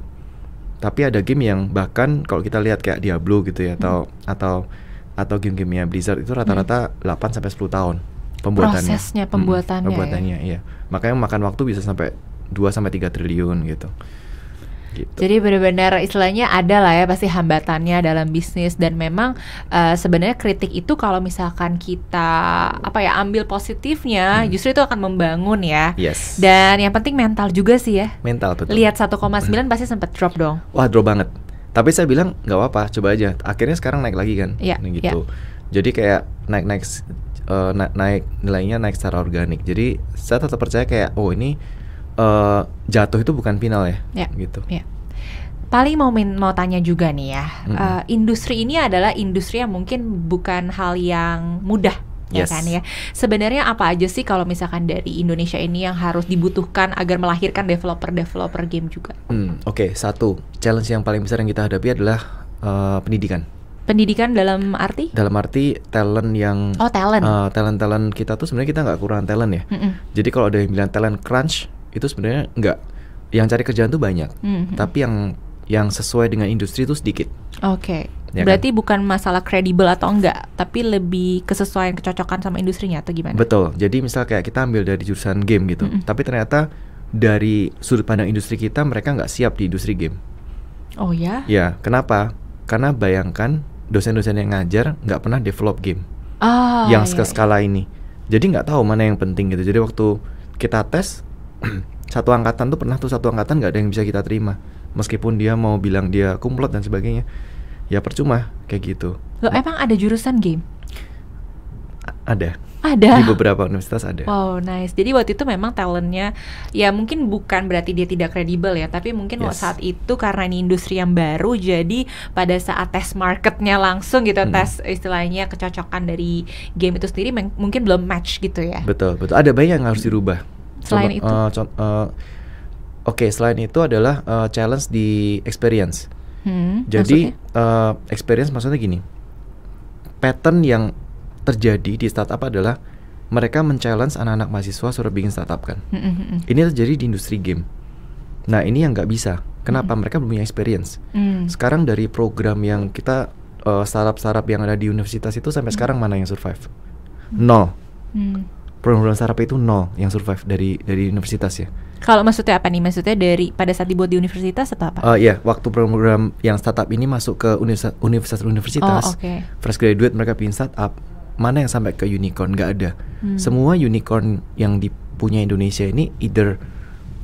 Tapi ada game yang bahkan kalau kita lihat kayak Diablo gitu ya, atau -hmm. atau atau game-gamenya Blizzard itu rata-rata mm -hmm. sampai 10 tahun pembuatannya. Prosesnya pembuatannya. Hmm, ya. pembuatannya, ya. iya. Makanya makan waktu bisa sampai 2 sampai tiga triliun gitu. Gitu. Jadi benar-benar istilahnya ada lah ya pasti hambatannya dalam bisnis dan memang uh, sebenarnya kritik itu kalau misalkan kita apa ya ambil positifnya hmm. justru itu akan membangun ya. Yes. Dan yang penting mental juga sih ya. Mental betul. Lihat 1,9 pasti sempat drop dong. Wah, drop banget. Tapi saya bilang nggak apa-apa, coba aja. Akhirnya sekarang naik lagi kan. Iya. Yeah. gitu. Yeah. Jadi kayak naik-naik uh, eh, naik nilainya naik secara organik. Jadi saya tetap percaya kayak oh ini uh, jatuh itu bukan final ya, ya. gitu. Ya. Paling mau min mau tanya juga nih ya, -hmm. uh, industri ini adalah industri yang mungkin bukan hal yang mudah ya yes. kan ya. Sebenarnya apa aja sih kalau misalkan dari Indonesia ini yang harus dibutuhkan agar melahirkan developer-developer game juga? Hmm, Oke, okay. satu challenge yang paling besar yang kita hadapi adalah uh, pendidikan. Pendidikan dalam arti? Dalam arti talent yang oh talent uh, talent talent kita tuh sebenarnya kita nggak kurang talent ya. Mm -mm. Jadi kalau ada yang bilang talent crunch, itu sebenarnya enggak yang cari kerjaan tuh banyak mm-hmm. tapi yang yang sesuai dengan industri itu sedikit oke okay. ya kan? berarti kan? bukan masalah kredibel atau enggak tapi lebih kesesuaian kecocokan sama industrinya atau gimana betul jadi misal kayak kita ambil dari jurusan game gitu mm-hmm. tapi ternyata dari sudut pandang industri kita mereka nggak siap di industri game oh ya ya kenapa karena bayangkan dosen-dosen yang ngajar nggak pernah develop game oh, yang iya, skala iya. ini jadi nggak tahu mana yang penting gitu jadi waktu kita tes (clears throat) satu angkatan tuh pernah tuh satu angkatan nggak ada yang bisa kita terima meskipun dia mau bilang dia kumplot dan sebagainya ya percuma kayak gitu lo nah. emang ada jurusan game ada ada di beberapa universitas ada wow nice jadi waktu itu memang talentnya ya mungkin bukan berarti dia tidak kredibel ya tapi mungkin yes. saat itu karena ini industri yang baru jadi pada saat tes marketnya langsung gitu hmm. tes istilahnya kecocokan dari game itu sendiri mungkin belum match gitu ya betul betul ada banyak yang harus dirubah selain Coba, itu uh, uh, oke okay, selain itu adalah uh, challenge di experience hmm, jadi maksudnya? Uh, experience maksudnya gini pattern yang terjadi di startup adalah mereka men-challenge anak-anak mahasiswa suruh bikin startup kan. Hmm hmm, hmm, hmm Ini terjadi di industri game. Nah ini yang nggak bisa. Kenapa? hmm Mereka belum punya experience. hmm. Sekarang dari program yang kita uh, sarap startup yang ada di universitas itu sampai hmm. sekarang mana yang survive? No. Nol. hmm program-program startup itu nol yang survive dari dari universitas ya. Kalau maksudnya apa nih? Maksudnya dari pada saat dibuat di universitas atau apa? Oh uh, iya, yeah. waktu program-program yang startup ini masuk ke universitas-universitas, oh, okay. fresh graduate mereka pin startup, mana yang sampai ke unicorn? Gak ada. Hmm. Semua unicorn yang dipunya Indonesia ini either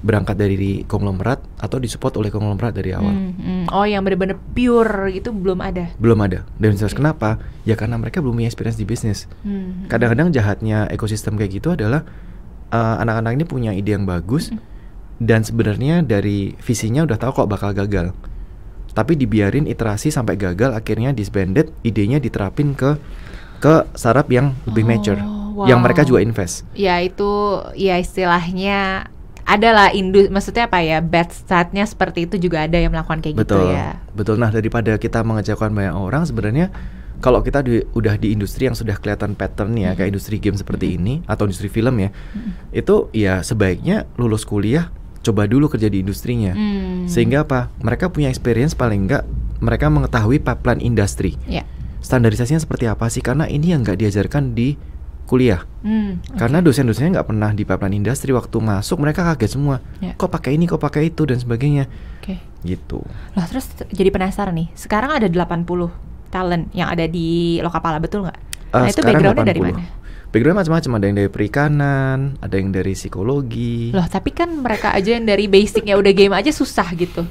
berangkat dari konglomerat atau disupport oleh konglomerat dari awal. Hmm, hmm. Oh, yang benar-benar pure gitu belum ada. Belum ada. Dan okay. kenapa? Ya karena mereka belum punya experience di bisnis. Hmm. hmm. Kadang-kadang jahatnya ekosistem kayak gitu adalah uh, anak-anak ini punya ide yang bagus hmm. dan sebenarnya dari visinya udah tahu kok bakal gagal. Tapi dibiarin iterasi sampai gagal akhirnya disbanded, idenya diterapin ke ke startup yang lebih oh, mature, wow. yang mereka juga invest. Ya itu ya istilahnya adalah industri maksudnya apa ya bad startnya seperti itu juga ada yang melakukan kayak gitu betul, gitu ya betul nah daripada kita mengecewakan banyak orang sebenarnya kalau kita di, udah di industri yang sudah kelihatan pattern ya -hmm. kayak mm-hmm. industri game seperti mm-hmm. ini atau industri film ya -hmm. itu ya sebaiknya lulus kuliah coba dulu kerja di industrinya hmm. sehingga apa mereka punya experience paling enggak mereka mengetahui pipeline industri yeah. standarisasinya seperti apa sih karena ini yang enggak diajarkan di kuliah. Hmm, okay. Karena dosen-dosennya nggak pernah di pipeline industri waktu masuk mereka kaget semua. Yeah. Kok pakai ini, kok pakai itu dan sebagainya. Oke. Okay. Gitu. Loh, terus jadi penasaran nih. Sekarang ada 80 talent yang ada di Lokapala, betul nggak? Uh, nah, itu backgroundnya 80. dari mana? background macam-macam ada yang dari perikanan ada yang dari psikologi loh tapi kan mereka aja yang dari basicnya udah game aja susah gitu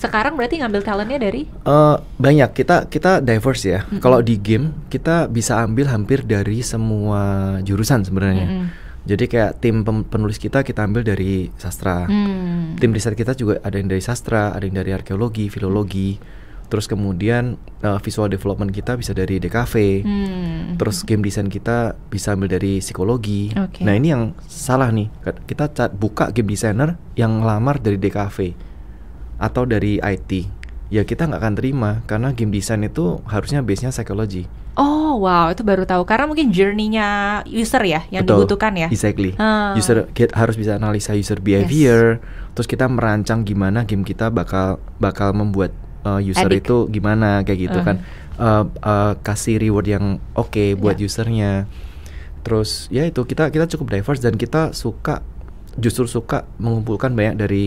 sekarang berarti ngambil talentnya dari uh, banyak kita kita diverse ya mm -hmm. kalau di game kita bisa ambil hampir dari semua jurusan sebenarnya mm -hmm. jadi kayak tim penulis kita kita ambil dari sastra mm. tim riset kita juga ada yang dari sastra ada yang dari arkeologi filologi terus kemudian uh, visual development kita bisa dari DKV mm. terus game design kita bisa ambil dari psikologi okay. nah ini yang salah nih kita buka game designer yang lamar dari DKV atau dari IT ya kita nggak akan terima karena game design itu harusnya base-nya psikologi. Oh wow itu baru tahu karena mungkin journey-nya user ya yang Betul, dibutuhkan ya. Exactly. Hmm. User kita harus bisa analisa user behavior, yes. terus kita merancang gimana game kita bakal bakal membuat uh, user Addict. itu gimana kayak gitu uh. kan. Uh, uh, kasih reward yang oke okay buat yeah. usernya. Terus ya itu kita kita cukup diverse dan kita suka justru suka mengumpulkan banyak dari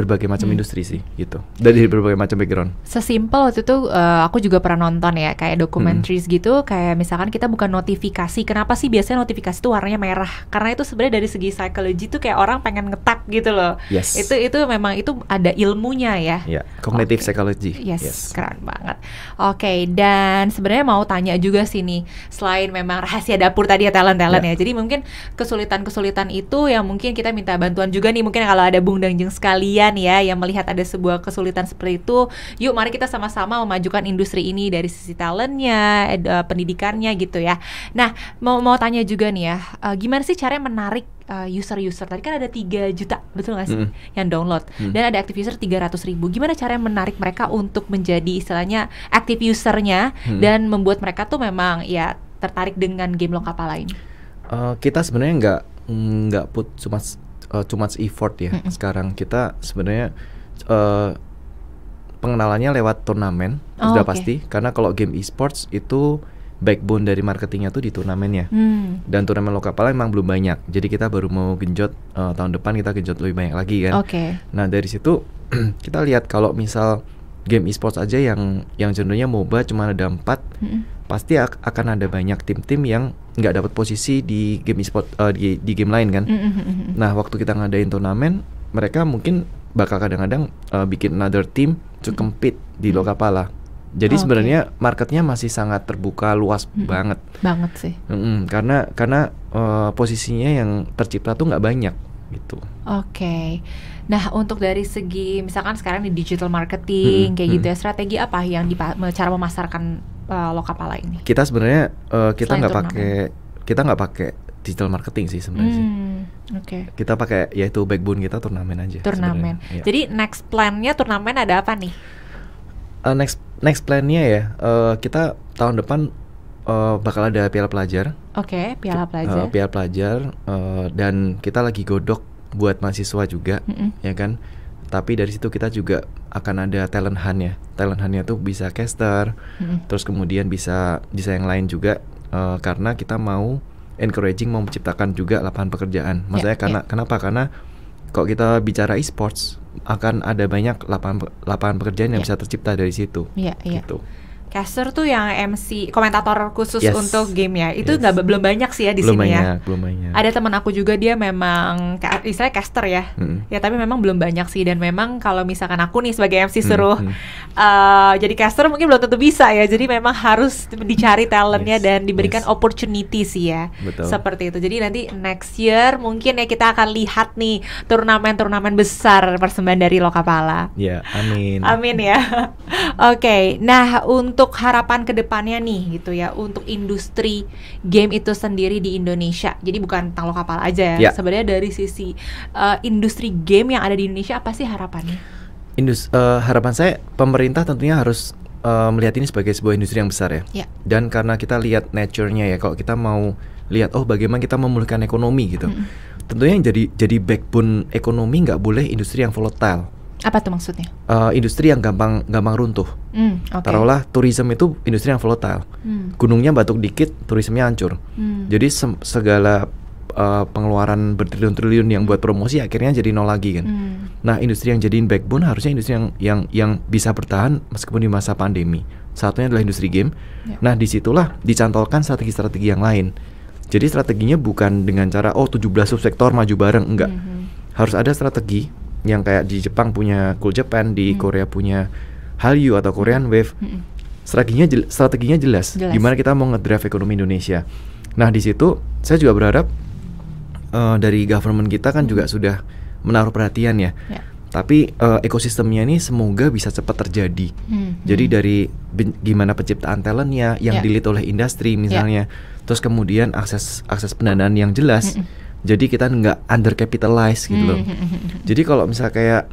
berbagai macam hmm. industri sih gitu dari berbagai macam background. Sesimpel waktu itu uh, aku juga pernah nonton ya kayak hmm. documentaries hmm. gitu kayak misalkan kita bukan notifikasi kenapa sih biasanya notifikasi itu warnanya merah karena itu sebenarnya dari segi psikologi tuh kayak orang pengen ngetap gitu loh. Yes. Itu itu memang itu ada ilmunya ya. Ya, yeah. cognitive okay. psychology. Yes, yes, keren banget. Oke, okay, dan sebenarnya mau tanya juga sih nih selain memang rahasia dapur tadi ya talent-talent yeah. ya. Jadi mungkin kesulitan-kesulitan itu yang mungkin kita minta bantuan juga nih mungkin kalau ada Bung Dangjeng sekalian kalian nih ya yang melihat ada sebuah kesulitan seperti itu, yuk mari kita sama-sama memajukan industri ini dari sisi talentnya, eh, pendidikannya gitu ya. Nah, mau mau tanya juga nih ya, eh, gimana sih cara menarik eh, user-user tadi kan ada 3 juta betul nggak sih mm. yang download mm. dan ada active user 300 ribu gimana cara menarik mereka untuk menjadi istilahnya active usernya mm. dan membuat mereka tuh memang ya tertarik dengan game lokal lain uh, kita sebenarnya nggak mm, nggak put cuma uh, too much effort ya. Mm -hmm. Sekarang kita sebenarnya uh, pengenalannya lewat turnamen oh, sudah okay. pasti karena kalau game esports itu backbone dari marketingnya tuh di turnamennya hmm. dan turnamen lokal emang belum banyak jadi kita baru mau genjot uh, tahun depan kita genjot lebih banyak lagi kan okay. nah dari situ (clears throat) kita lihat kalau misal game esports aja yang yang cenderungnya moba cuma ada empat hmm pasti akan ada banyak tim-tim yang nggak dapat posisi di game e-sport uh, di, di game lain kan. Mm-hmm, mm-hmm, mm-hmm. Nah waktu kita ngadain turnamen, mereka mungkin bakal kadang-kadang uh, bikin another team to compete mm-hmm. di kapala. Jadi oh, sebenarnya okay. marketnya masih sangat terbuka luas mm-hmm. banget. Banget sih. Mm-hmm. Karena karena uh, posisinya yang tercipta tuh nggak banyak gitu. Oke. Okay. Nah, untuk dari segi misalkan sekarang di digital marketing hmm, kayak gitu ya, strategi apa yang cara memasarkan uh, eh, Lokapala ini? Kita sebenarnya uh, kita nggak pakai kita nggak pakai digital marketing sih sebenarnya hmm, Oke. Okay. Kita pakai yaitu backbone kita turnamen aja. Turnamen. Ya. Jadi next plan-nya turnamen ada apa nih? Uh, next next plan-nya ya uh, kita tahun depan uh, bakal ada piala pelajar. Oke, okay, piala pelajar. Uh, piala pelajar uh, dan kita lagi godok buat mahasiswa juga, mm -mm. ya kan? tapi dari situ kita juga akan ada talent hunt ya talent huntnya tuh bisa caster hmm. terus kemudian bisa bisa yang lain juga uh, karena kita mau encouraging mau menciptakan juga lapangan pekerjaan ya, maksudnya yeah, karena yeah. kenapa karena kalau kita bicara e-sports akan ada banyak lapangan lapangan pekerjaan yang yeah. bisa tercipta dari situ yeah, yeah. Gitu caster tuh yang MC komentator khusus yes. untuk game ya itu nggak yes. belum banyak sih ya di belum sini ya. banyak, ya belum banyak ada teman aku juga dia memang istilahnya caster ya hmm. ya tapi memang belum banyak sih dan memang kalau misalkan aku nih sebagai MC suruh hmm. Uh, eh, jadi caster mungkin belum tentu bisa ya jadi memang harus dicari talentnya yes. dan diberikan yes. opportunity sih ya Betul. seperti itu jadi nanti next year mungkin ya kita akan lihat nih turnamen-turnamen besar persembahan dari Lokapala ya amin amin ya (laughs) oke okay. nah untuk untuk harapan kedepannya nih gitu ya untuk industri game itu sendiri di Indonesia. Jadi bukan tentang kapal aja ya. ya. Sebenarnya dari sisi uh, industri game yang ada di Indonesia apa sih harapannya? Indus uh, harapan saya pemerintah tentunya harus uh, melihat ini sebagai sebuah industri yang besar ya. ya. Dan karena kita lihat nature-nya ya kalau kita mau lihat oh bagaimana kita memulihkan ekonomi gitu. Hmm. Tentunya yang jadi jadi backbone ekonomi nggak boleh industri yang volatile apa tuh maksudnya? Uh, industri yang gampang gampang runtuh. Mm, okay. Taruhlah tourism itu industri yang volatile. Mm. Gunungnya batuk dikit, turismnya hancur. Mm. Jadi segala uh, pengeluaran bertriliun-triliun yang buat promosi akhirnya jadi nol lagi kan. Hmm. Nah, industri yang jadiin backbone harusnya industri yang yang yang bisa bertahan meskipun di masa pandemi. Satunya adalah industri game. Yeah. Nah, disitulah dicantolkan strategi-strategi yang lain. Jadi strateginya bukan dengan cara oh 17 subsektor maju bareng enggak. -hmm. hmm. Harus ada strategi yang kayak di Jepang punya Cool Japan, di hmm. Korea punya Hallyu atau Korean hmm. Wave. Hmm. Strateginya jel strateginya jelas, jelas gimana kita mau ngedrive ekonomi Indonesia. Nah, di situ saya juga berharap uh, dari government kita kan juga hmm. sudah menaruh perhatian ya. Yeah. Tapi uh, ekosistemnya ini semoga bisa cepat terjadi. Hmm. Jadi hmm. dari gimana penciptaan talentnya yang yeah. dilihat oleh industri misalnya, yeah. terus kemudian akses akses pendanaan yang jelas. Hmm jadi kita nggak undercapitalized gitu loh. Mm-hmm, mm-hmm. Jadi kalau misal kayak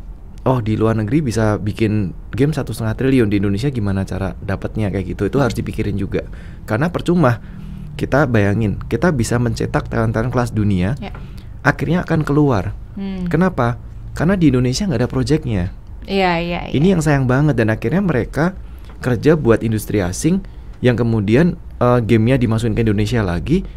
oh di luar negeri bisa bikin game satu setengah triliun di Indonesia gimana cara dapatnya kayak gitu itu harus dipikirin juga karena percuma kita bayangin kita bisa mencetak talent-talent kelas dunia yeah. akhirnya akan keluar. Hmm. Kenapa? Karena di Indonesia nggak ada proyeknya. Iya iya. yeah. Ini iya. yang sayang banget dan akhirnya mereka kerja buat industri asing yang kemudian uh, gamenya dimasukin ke Indonesia lagi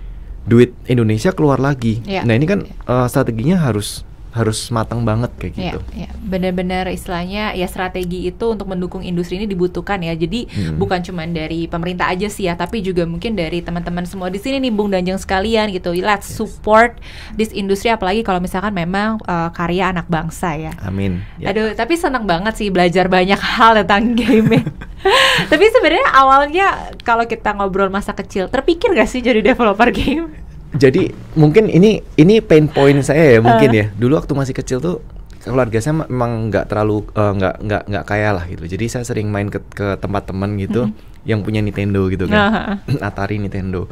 duit Indonesia keluar lagi. Yeah. Nah ini kan uh, strateginya harus harus matang banget kayak iya, gitu. Ya, ya. Benar-benar istilahnya ya strategi itu untuk mendukung industri ini dibutuhkan ya. Jadi hmm. bukan cuma dari pemerintah aja sih ya, tapi juga mungkin dari teman-teman semua di sini nih Bung Danjeng sekalian gitu. Let's yes. support this industry apalagi kalau misalkan memang uh, karya anak bangsa ya. Amin. Ya. Aduh, tapi senang banget sih belajar banyak (laughs) hal tentang game. (laughs) tapi sebenarnya awalnya kalau kita ngobrol masa kecil, terpikir gak sih jadi developer game? jadi mungkin ini ini pain point saya ya mungkin ah. ya. Dulu waktu masih kecil tuh keluarga saya memang nggak terlalu eh, nggak uh, nggak nggak kaya lah gitu. Jadi saya sering main ke ke tempat teman gitu hmm. yang punya Nintendo gitu kan. uh (clears throat) Atari Nintendo.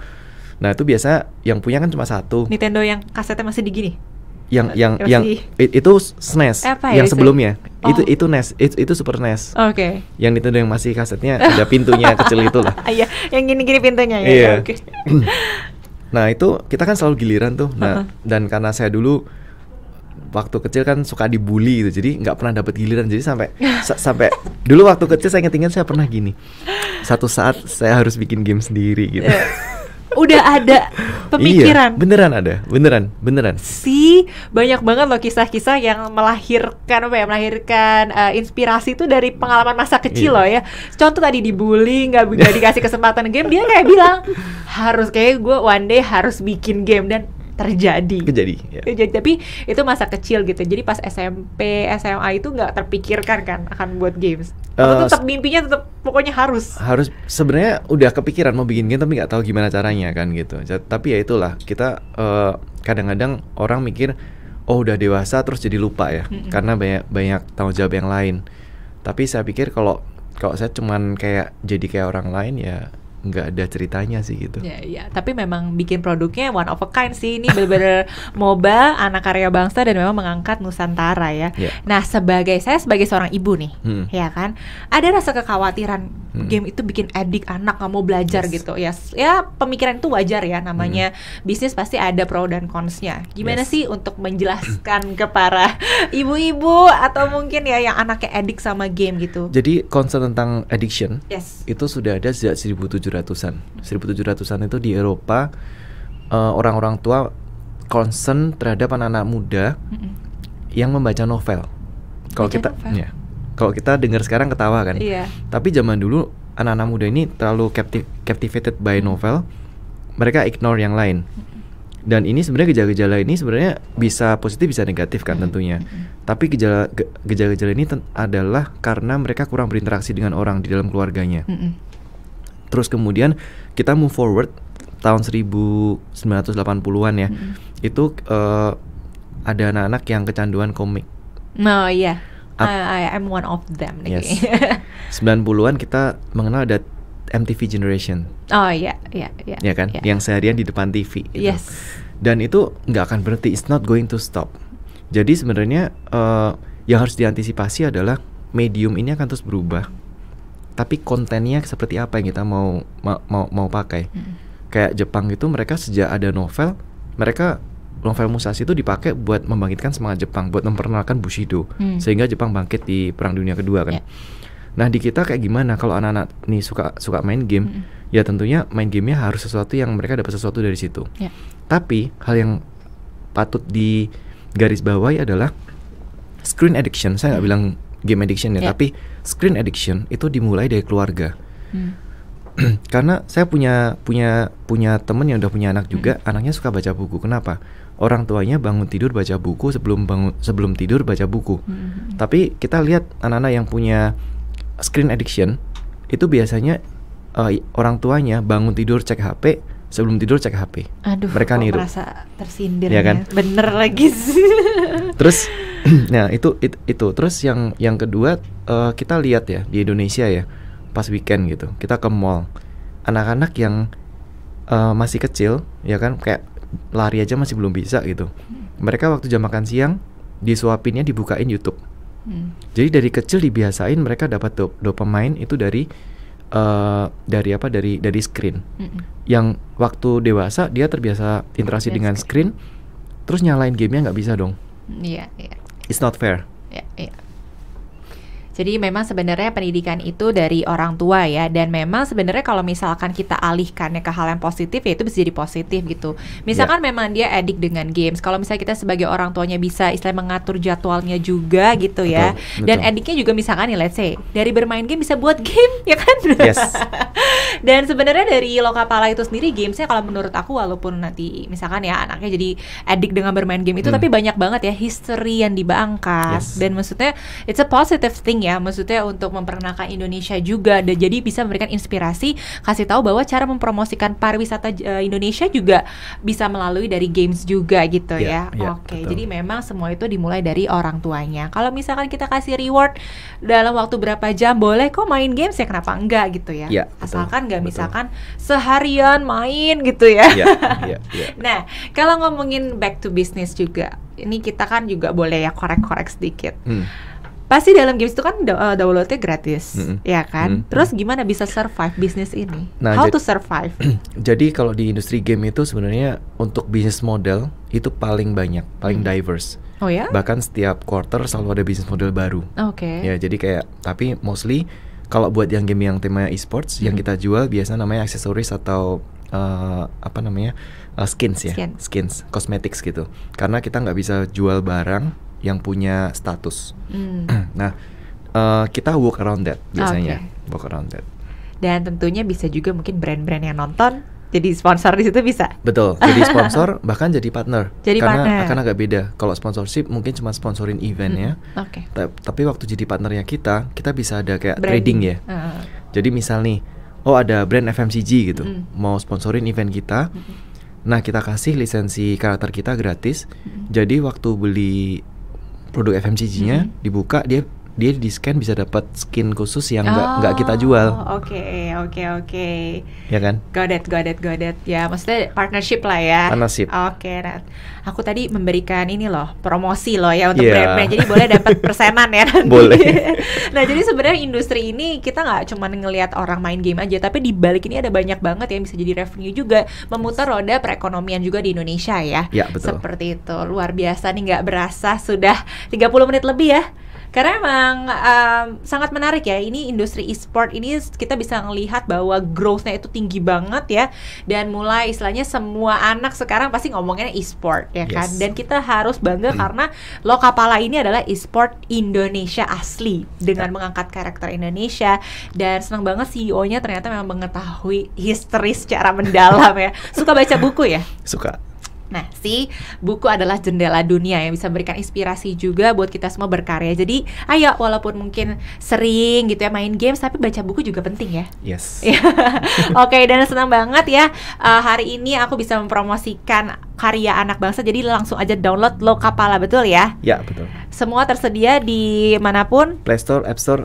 Nah, itu biasa yang punya kan cuma satu. Nintendo yang kasetnya masih digini. Yang yang masih... yang itu SNES e ya yang itu? sebelumnya. Oh. Itu itu NES, itu, itu Super NES. Oke. Okay. Yang Nintendo yang masih kasetnya ada pintunya kecil (laughs) itu lah. Iya, yang gini-gini pintunya ya. ya iya. oke Okay. (clears throat) (clears throat) Nah itu kita kan selalu giliran tuh. Nah uh -huh. dan karena saya dulu waktu kecil kan suka dibully gitu, jadi nggak pernah dapet giliran. Jadi sampai (laughs) sa sampai dulu waktu kecil saya ingat-ingat saya pernah gini. Satu saat saya harus bikin game sendiri gitu. Yeah udah ada iya, pemikiran. Iya, beneran ada, beneran, beneran. Si banyak banget loh kisah-kisah yang melahirkan apa ya, melahirkan uh, inspirasi itu dari pengalaman masa kecil iya. loh ya. Contoh tadi dibully, nggak dikasih kesempatan game, dia kayak bilang harus kayak gue one day harus bikin game dan terjadi. Terjadi. Ya. Terjadi. Tapi itu masa kecil gitu. Jadi pas SMP, SMA itu nggak terpikirkan kan akan buat games. Atau uh, eh, tetap mimpinya tetap pokoknya harus. Harus. Sebenarnya udah kepikiran mau bikin game tapi nggak tahu gimana caranya kan gitu. Tapi ya itulah kita kadang eh, kadang-kadang orang mikir oh udah dewasa terus jadi lupa ya mm -hmm. karena banyak banyak tanggung jawab yang lain. Tapi saya pikir kalau kalau saya cuman kayak jadi kayak orang lain ya nggak ada ceritanya sih gitu. Iya, yeah, yeah. tapi memang bikin produknya one of a kind sih. Ini benar-benar (laughs) moba anak karya bangsa dan memang mengangkat nusantara ya. Yeah. Nah, sebagai saya sebagai seorang ibu nih, hmm. ya kan, ada rasa kekhawatiran hmm. game itu bikin adik anak nggak mau belajar yes. gitu ya yes. ya pemikiran itu wajar ya namanya hmm. bisnis pasti ada pro dan consnya gimana yes. sih untuk menjelaskan (coughs) ke para ibu-ibu atau mungkin ya yang anaknya adik sama game gitu jadi concern tentang addiction yes. itu sudah ada sejak 1700-an 1700-an itu di Eropa eh, orang-orang uh, tua concern terhadap anak-anak muda mm -mm. yang membaca novel. Kalau kita, novel. ya, kalau kita dengar sekarang ketawa kan. Iya. Tapi zaman dulu anak-anak muda ini terlalu captiv captivated by novel, mereka ignore yang lain. Dan ini sebenarnya gejala-gejala ini sebenarnya bisa positif bisa negatif kan tentunya. Tapi gejala gejala ini adalah karena mereka kurang berinteraksi dengan orang di dalam keluarganya. Terus kemudian kita move forward tahun 1980-an ya. Itu uh, ada anak-anak yang kecanduan komik. Oh iya. I, I I'm one of them Yes. 90-an (laughs) kita mengenal ada MTV Generation. Oh iya, iya, iya. Ya kan? Yeah. Yang seharian di depan TV. Gitu. Yes. Dan itu nggak akan berhenti. It's not going to stop. Jadi sebenarnya uh, yang harus diantisipasi adalah medium ini akan terus berubah. Tapi kontennya seperti apa yang kita mau mau mau, mau pakai? Mm. Kayak Jepang itu mereka sejak ada novel, mereka novel Musashi itu dipakai buat membangkitkan semangat Jepang, buat memperkenalkan Bushido, hmm. sehingga Jepang bangkit di Perang Dunia Kedua kan. Yeah. Nah di kita kayak gimana kalau anak-anak nih suka suka main game, hmm. ya tentunya main gamenya harus sesuatu yang mereka dapat sesuatu dari situ. Yeah. Tapi hal yang patut di garis bawahi adalah screen addiction. Saya nggak hmm. bilang game addiction ya, yeah. tapi screen addiction itu dimulai dari keluarga. Hmm (clears throat) karena saya punya punya punya temen yang udah punya anak juga hmm. anaknya suka baca buku kenapa orang tuanya bangun tidur baca buku sebelum bangun sebelum tidur baca buku. Hmm. hmm, hmm. Tapi kita lihat anak-anak yang punya screen addiction itu biasanya uh, orang tuanya bangun tidur cek HP sebelum tidur cek HP. Aduh, mereka niru. Merasa tersindir iya ya kan? Bener lagi sih. (laughs) Terus (clears throat) nah itu, itu itu terus yang yang kedua uh, kita lihat ya di Indonesia ya pas weekend gitu kita ke mall anak-anak yang uh, masih kecil ya kan kayak lari aja masih belum bisa gitu. Mereka waktu jam makan siang disuapinnya dibukain YouTube. Hmm. Jadi dari kecil dibiasain mereka dapat do dopamine itu dari uh, dari apa dari dari screen. Hmm. Yang waktu dewasa dia terbiasa interaksi dengan screen, terus nyalain gamenya nggak bisa dong. Iya, yeah, Yeah. It's not fair. Jadi memang sebenarnya pendidikan itu dari orang tua ya dan memang sebenarnya kalau misalkan kita alihkannya ke hal yang positif ya itu bisa jadi positif gitu. Misalkan yeah. memang dia edik dengan games. Kalau misalnya kita sebagai orang tuanya bisa istilah mengatur jadwalnya juga gitu ya. Betul, betul. Dan ediknya juga misalkan nih let's say dari bermain game bisa buat game (laughs) ya kan? Yes. (laughs) dan sebenarnya dari Lokapala itu sendiri gamesnya kalau menurut aku walaupun nanti misalkan ya anaknya jadi edik dengan bermain game itu hmm. tapi banyak banget ya history yang dibangkas yes. dan maksudnya it's a positive thing ya ya, maksudnya untuk memperkenalkan Indonesia juga dan jadi bisa memberikan inspirasi, kasih tahu bahwa cara mempromosikan pariwisata eh, Indonesia juga bisa melalui dari games juga gitu yeah, ya. Yeah, Oke, okay. jadi memang semua itu dimulai dari orang tuanya. Kalau misalkan kita kasih reward dalam waktu berapa jam boleh kok main games ya kenapa enggak gitu ya. Yeah, iya, Asalkan nggak misalkan seharian main gitu ya. Yeah, yeah, yeah. nah, kalau ngomongin back to business juga, ini kita kan juga boleh ya korek-korek sedikit. Hmm pasti dalam games itu kan eh, downloadnya gratis, mm -hmm. ya kan? Mm -hmm. Terus gimana bisa survive bisnis ini? Nah, How to survive? (clears throat) jadi kalau di industri game itu sebenarnya untuk bisnis model itu paling banyak, paling mm. diverse. Oh ya? Bahkan setiap quarter selalu ada bisnis model baru. Oke. Okay. Ya jadi kayak tapi mostly kalau buat yang game yang tema e-sports hmm yang kita jual biasanya namanya aksesoris atau uh, apa namanya uh, skins ya, Skin. skins, cosmetics gitu. Karena kita nggak bisa jual barang yang punya status. Hmm. (clears throat) nah, uh, kita work around that biasanya, okay. work around that. Dan tentunya bisa juga mungkin brand-brand yang nonton jadi sponsor di situ bisa. Betul, jadi (laughs) sponsor bahkan jadi partner. Jadi karena partner. akan agak beda. Kalau sponsorship mungkin cuma sponsorin event ya. hmm. ya. Oke. Okay. Tapi waktu jadi partnernya kita, kita bisa ada kayak Branding. trading ya. Uh. Jadi misal nih, oh ada brand FMCG gitu, hmm. mau sponsorin event kita. Hmm. Nah, kita kasih lisensi karakter kita gratis. Hmm. Jadi waktu beli produk FMCG-nya hmm. dibuka dia dia di scan bisa dapat skin khusus yang nggak oh, kita jual. Oke okay, oke okay, oke. Okay. Ya kan? Got it got Ya maksudnya partnership lah ya. Partnership. Oke. Okay, nah. Aku tadi memberikan ini loh promosi loh ya untuk yeah. brandnya. Jadi boleh dapat (laughs) persenan ya nanti. Boleh. (laughs) nah jadi sebenarnya industri ini kita nggak cuma ngelihat orang main game aja, tapi di balik ini ada banyak banget yang bisa jadi revenue juga, memutar roda perekonomian juga di Indonesia ya. Ya betul. Seperti itu luar biasa nih nggak berasa sudah 30 menit lebih ya. Karena emang um, sangat menarik ya. Ini industri e-sport ini kita bisa melihat bahwa growth-nya itu tinggi banget ya dan mulai istilahnya semua anak sekarang pasti ngomongnya e-sport ya kan. Dan kita harus bangga hmm. karena Lokapala ini adalah e-sport Indonesia asli dengan yeah. mengangkat karakter Indonesia dan senang banget CEO-nya ternyata memang mengetahui history secara mendalam ya. Suka baca buku ya? Suka. Nah, si buku adalah jendela dunia yang bisa memberikan inspirasi juga buat kita semua berkarya. Jadi, ayo walaupun mungkin sering gitu ya main games, tapi baca buku juga penting ya. Yes. (laughs) Oke, okay, dan senang banget ya uh, hari ini aku bisa mempromosikan karya anak bangsa. Jadi langsung aja download Lo Kapala betul ya? Ya betul. Semua tersedia di manapun. Play Store, App Store,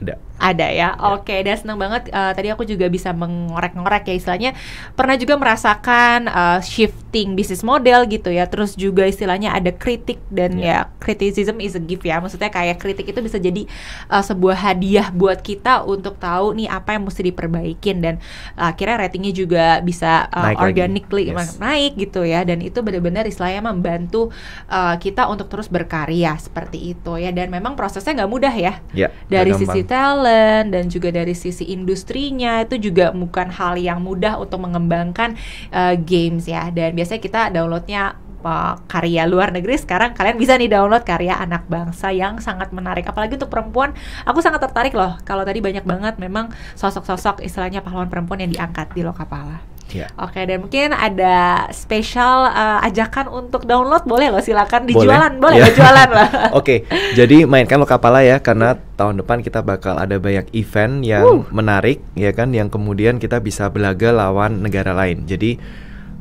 ada. Ada ya. Iya. Oke, okay, dan senang banget uh, tadi aku juga bisa mengorek-ngorek ya istilahnya. Pernah juga merasakan uh, shifting bisnis model gitu ya. Terus juga istilahnya ada kritik dan yeah. ya criticism is a gift ya. Maksudnya kayak kritik itu bisa jadi uh, sebuah hadiah buat kita untuk tahu nih apa yang mesti diperbaikin dan uh, akhirnya ratingnya juga bisa uh, naik organically yes. naik gitu ya. Dan itu benar-benar istilahnya membantu uh, kita untuk terus berkarya seperti itu ya. Dan memang prosesnya nggak mudah ya. Yeah, dari sisi talent talent dan juga dari sisi industrinya itu juga bukan hal yang mudah untuk mengembangkan uh, games ya. Dan biasanya kita downloadnya eh, karya luar negeri sekarang kalian bisa nih download karya anak bangsa yang sangat menarik apalagi untuk perempuan aku sangat tertarik loh kalau tadi banyak banget memang sosok-sosok istilahnya pahlawan perempuan yang diangkat di Lokapala Yeah. Oke, okay, dan mungkin ada spesial uh, eh, ajakan untuk download boleh loh silakan dijualan, boleh, boleh ya. yeah. dijualan lah. (laughs) Oke, okay, jadi mainkan lo kapal ya karena tahun depan kita bakal ada banyak event yang uh. menarik ya kan yang kemudian kita bisa belaga lawan negara lain. Jadi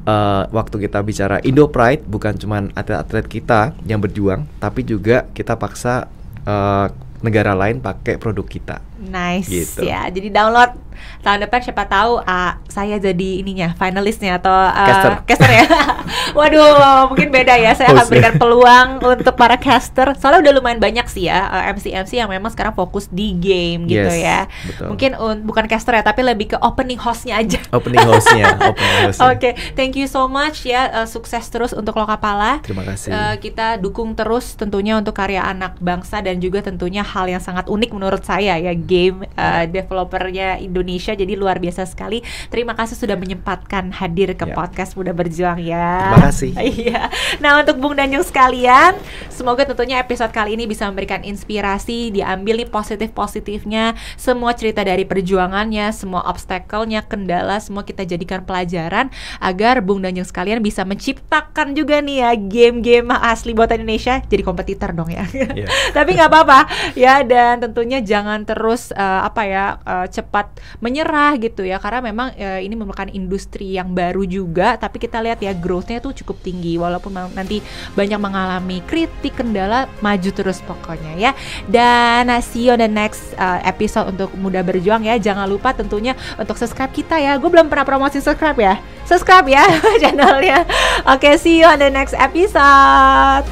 uh, waktu kita bicara Indo Pride bukan cuma atlet-atlet kita yang berjuang, tapi juga kita paksa uh, negara lain pakai produk kita. Nice gitu. ya. Jadi download tahun depan siapa tahu uh, saya jadi ininya finalisnya atau uh, caster. caster ya. (laughs) Waduh, mungkin beda ya. Saya akan berikan peluang untuk para caster. Soalnya udah lumayan banyak sih ya uh, MC MC yang memang sekarang fokus di game gitu yes, ya. Betul. Mungkin uh, bukan caster ya, tapi lebih ke opening hostnya aja. Opening hostnya. (laughs) opening hostnya. Oke, okay. thank you so much ya. Uh, sukses terus untuk Lokapala. Terima kasih. Uh, kita dukung terus tentunya untuk karya anak bangsa dan juga tentunya hal yang sangat unik menurut saya ya game uh, developernya Indonesia jadi luar biasa sekali. Terima kasih sudah menyempatkan hadir ke yeah. podcast Muda Berjuang ya. Terima kasih. (laughs) Iya. nah, untuk Bung Danjung sekalian, semoga tentunya episode kali ini bisa memberikan inspirasi, diambil nih positif-positifnya, semua cerita dari perjuangannya, semua obstacle-nya, kendala, semua kita jadikan pelajaran agar Bung Danjung sekalian bisa menciptakan juga nih ya game-game asli buatan Indonesia jadi kompetitor dong ya. Yeah. (laughs) Tapi nggak apa-apa ya dan tentunya jangan terus terus uh, apa ya uh, cepat menyerah gitu ya karena memang uh, ini merupakan industri yang baru juga tapi kita lihat ya growthnya tuh cukup tinggi walaupun nanti banyak mengalami kritik kendala maju terus pokoknya ya dan uh, see you on the next uh, episode untuk muda berjuang ya jangan lupa tentunya untuk subscribe kita ya gue belum pernah promosi subscribe ya subscribe ya (laughs) channelnya oke okay, see you on the next episode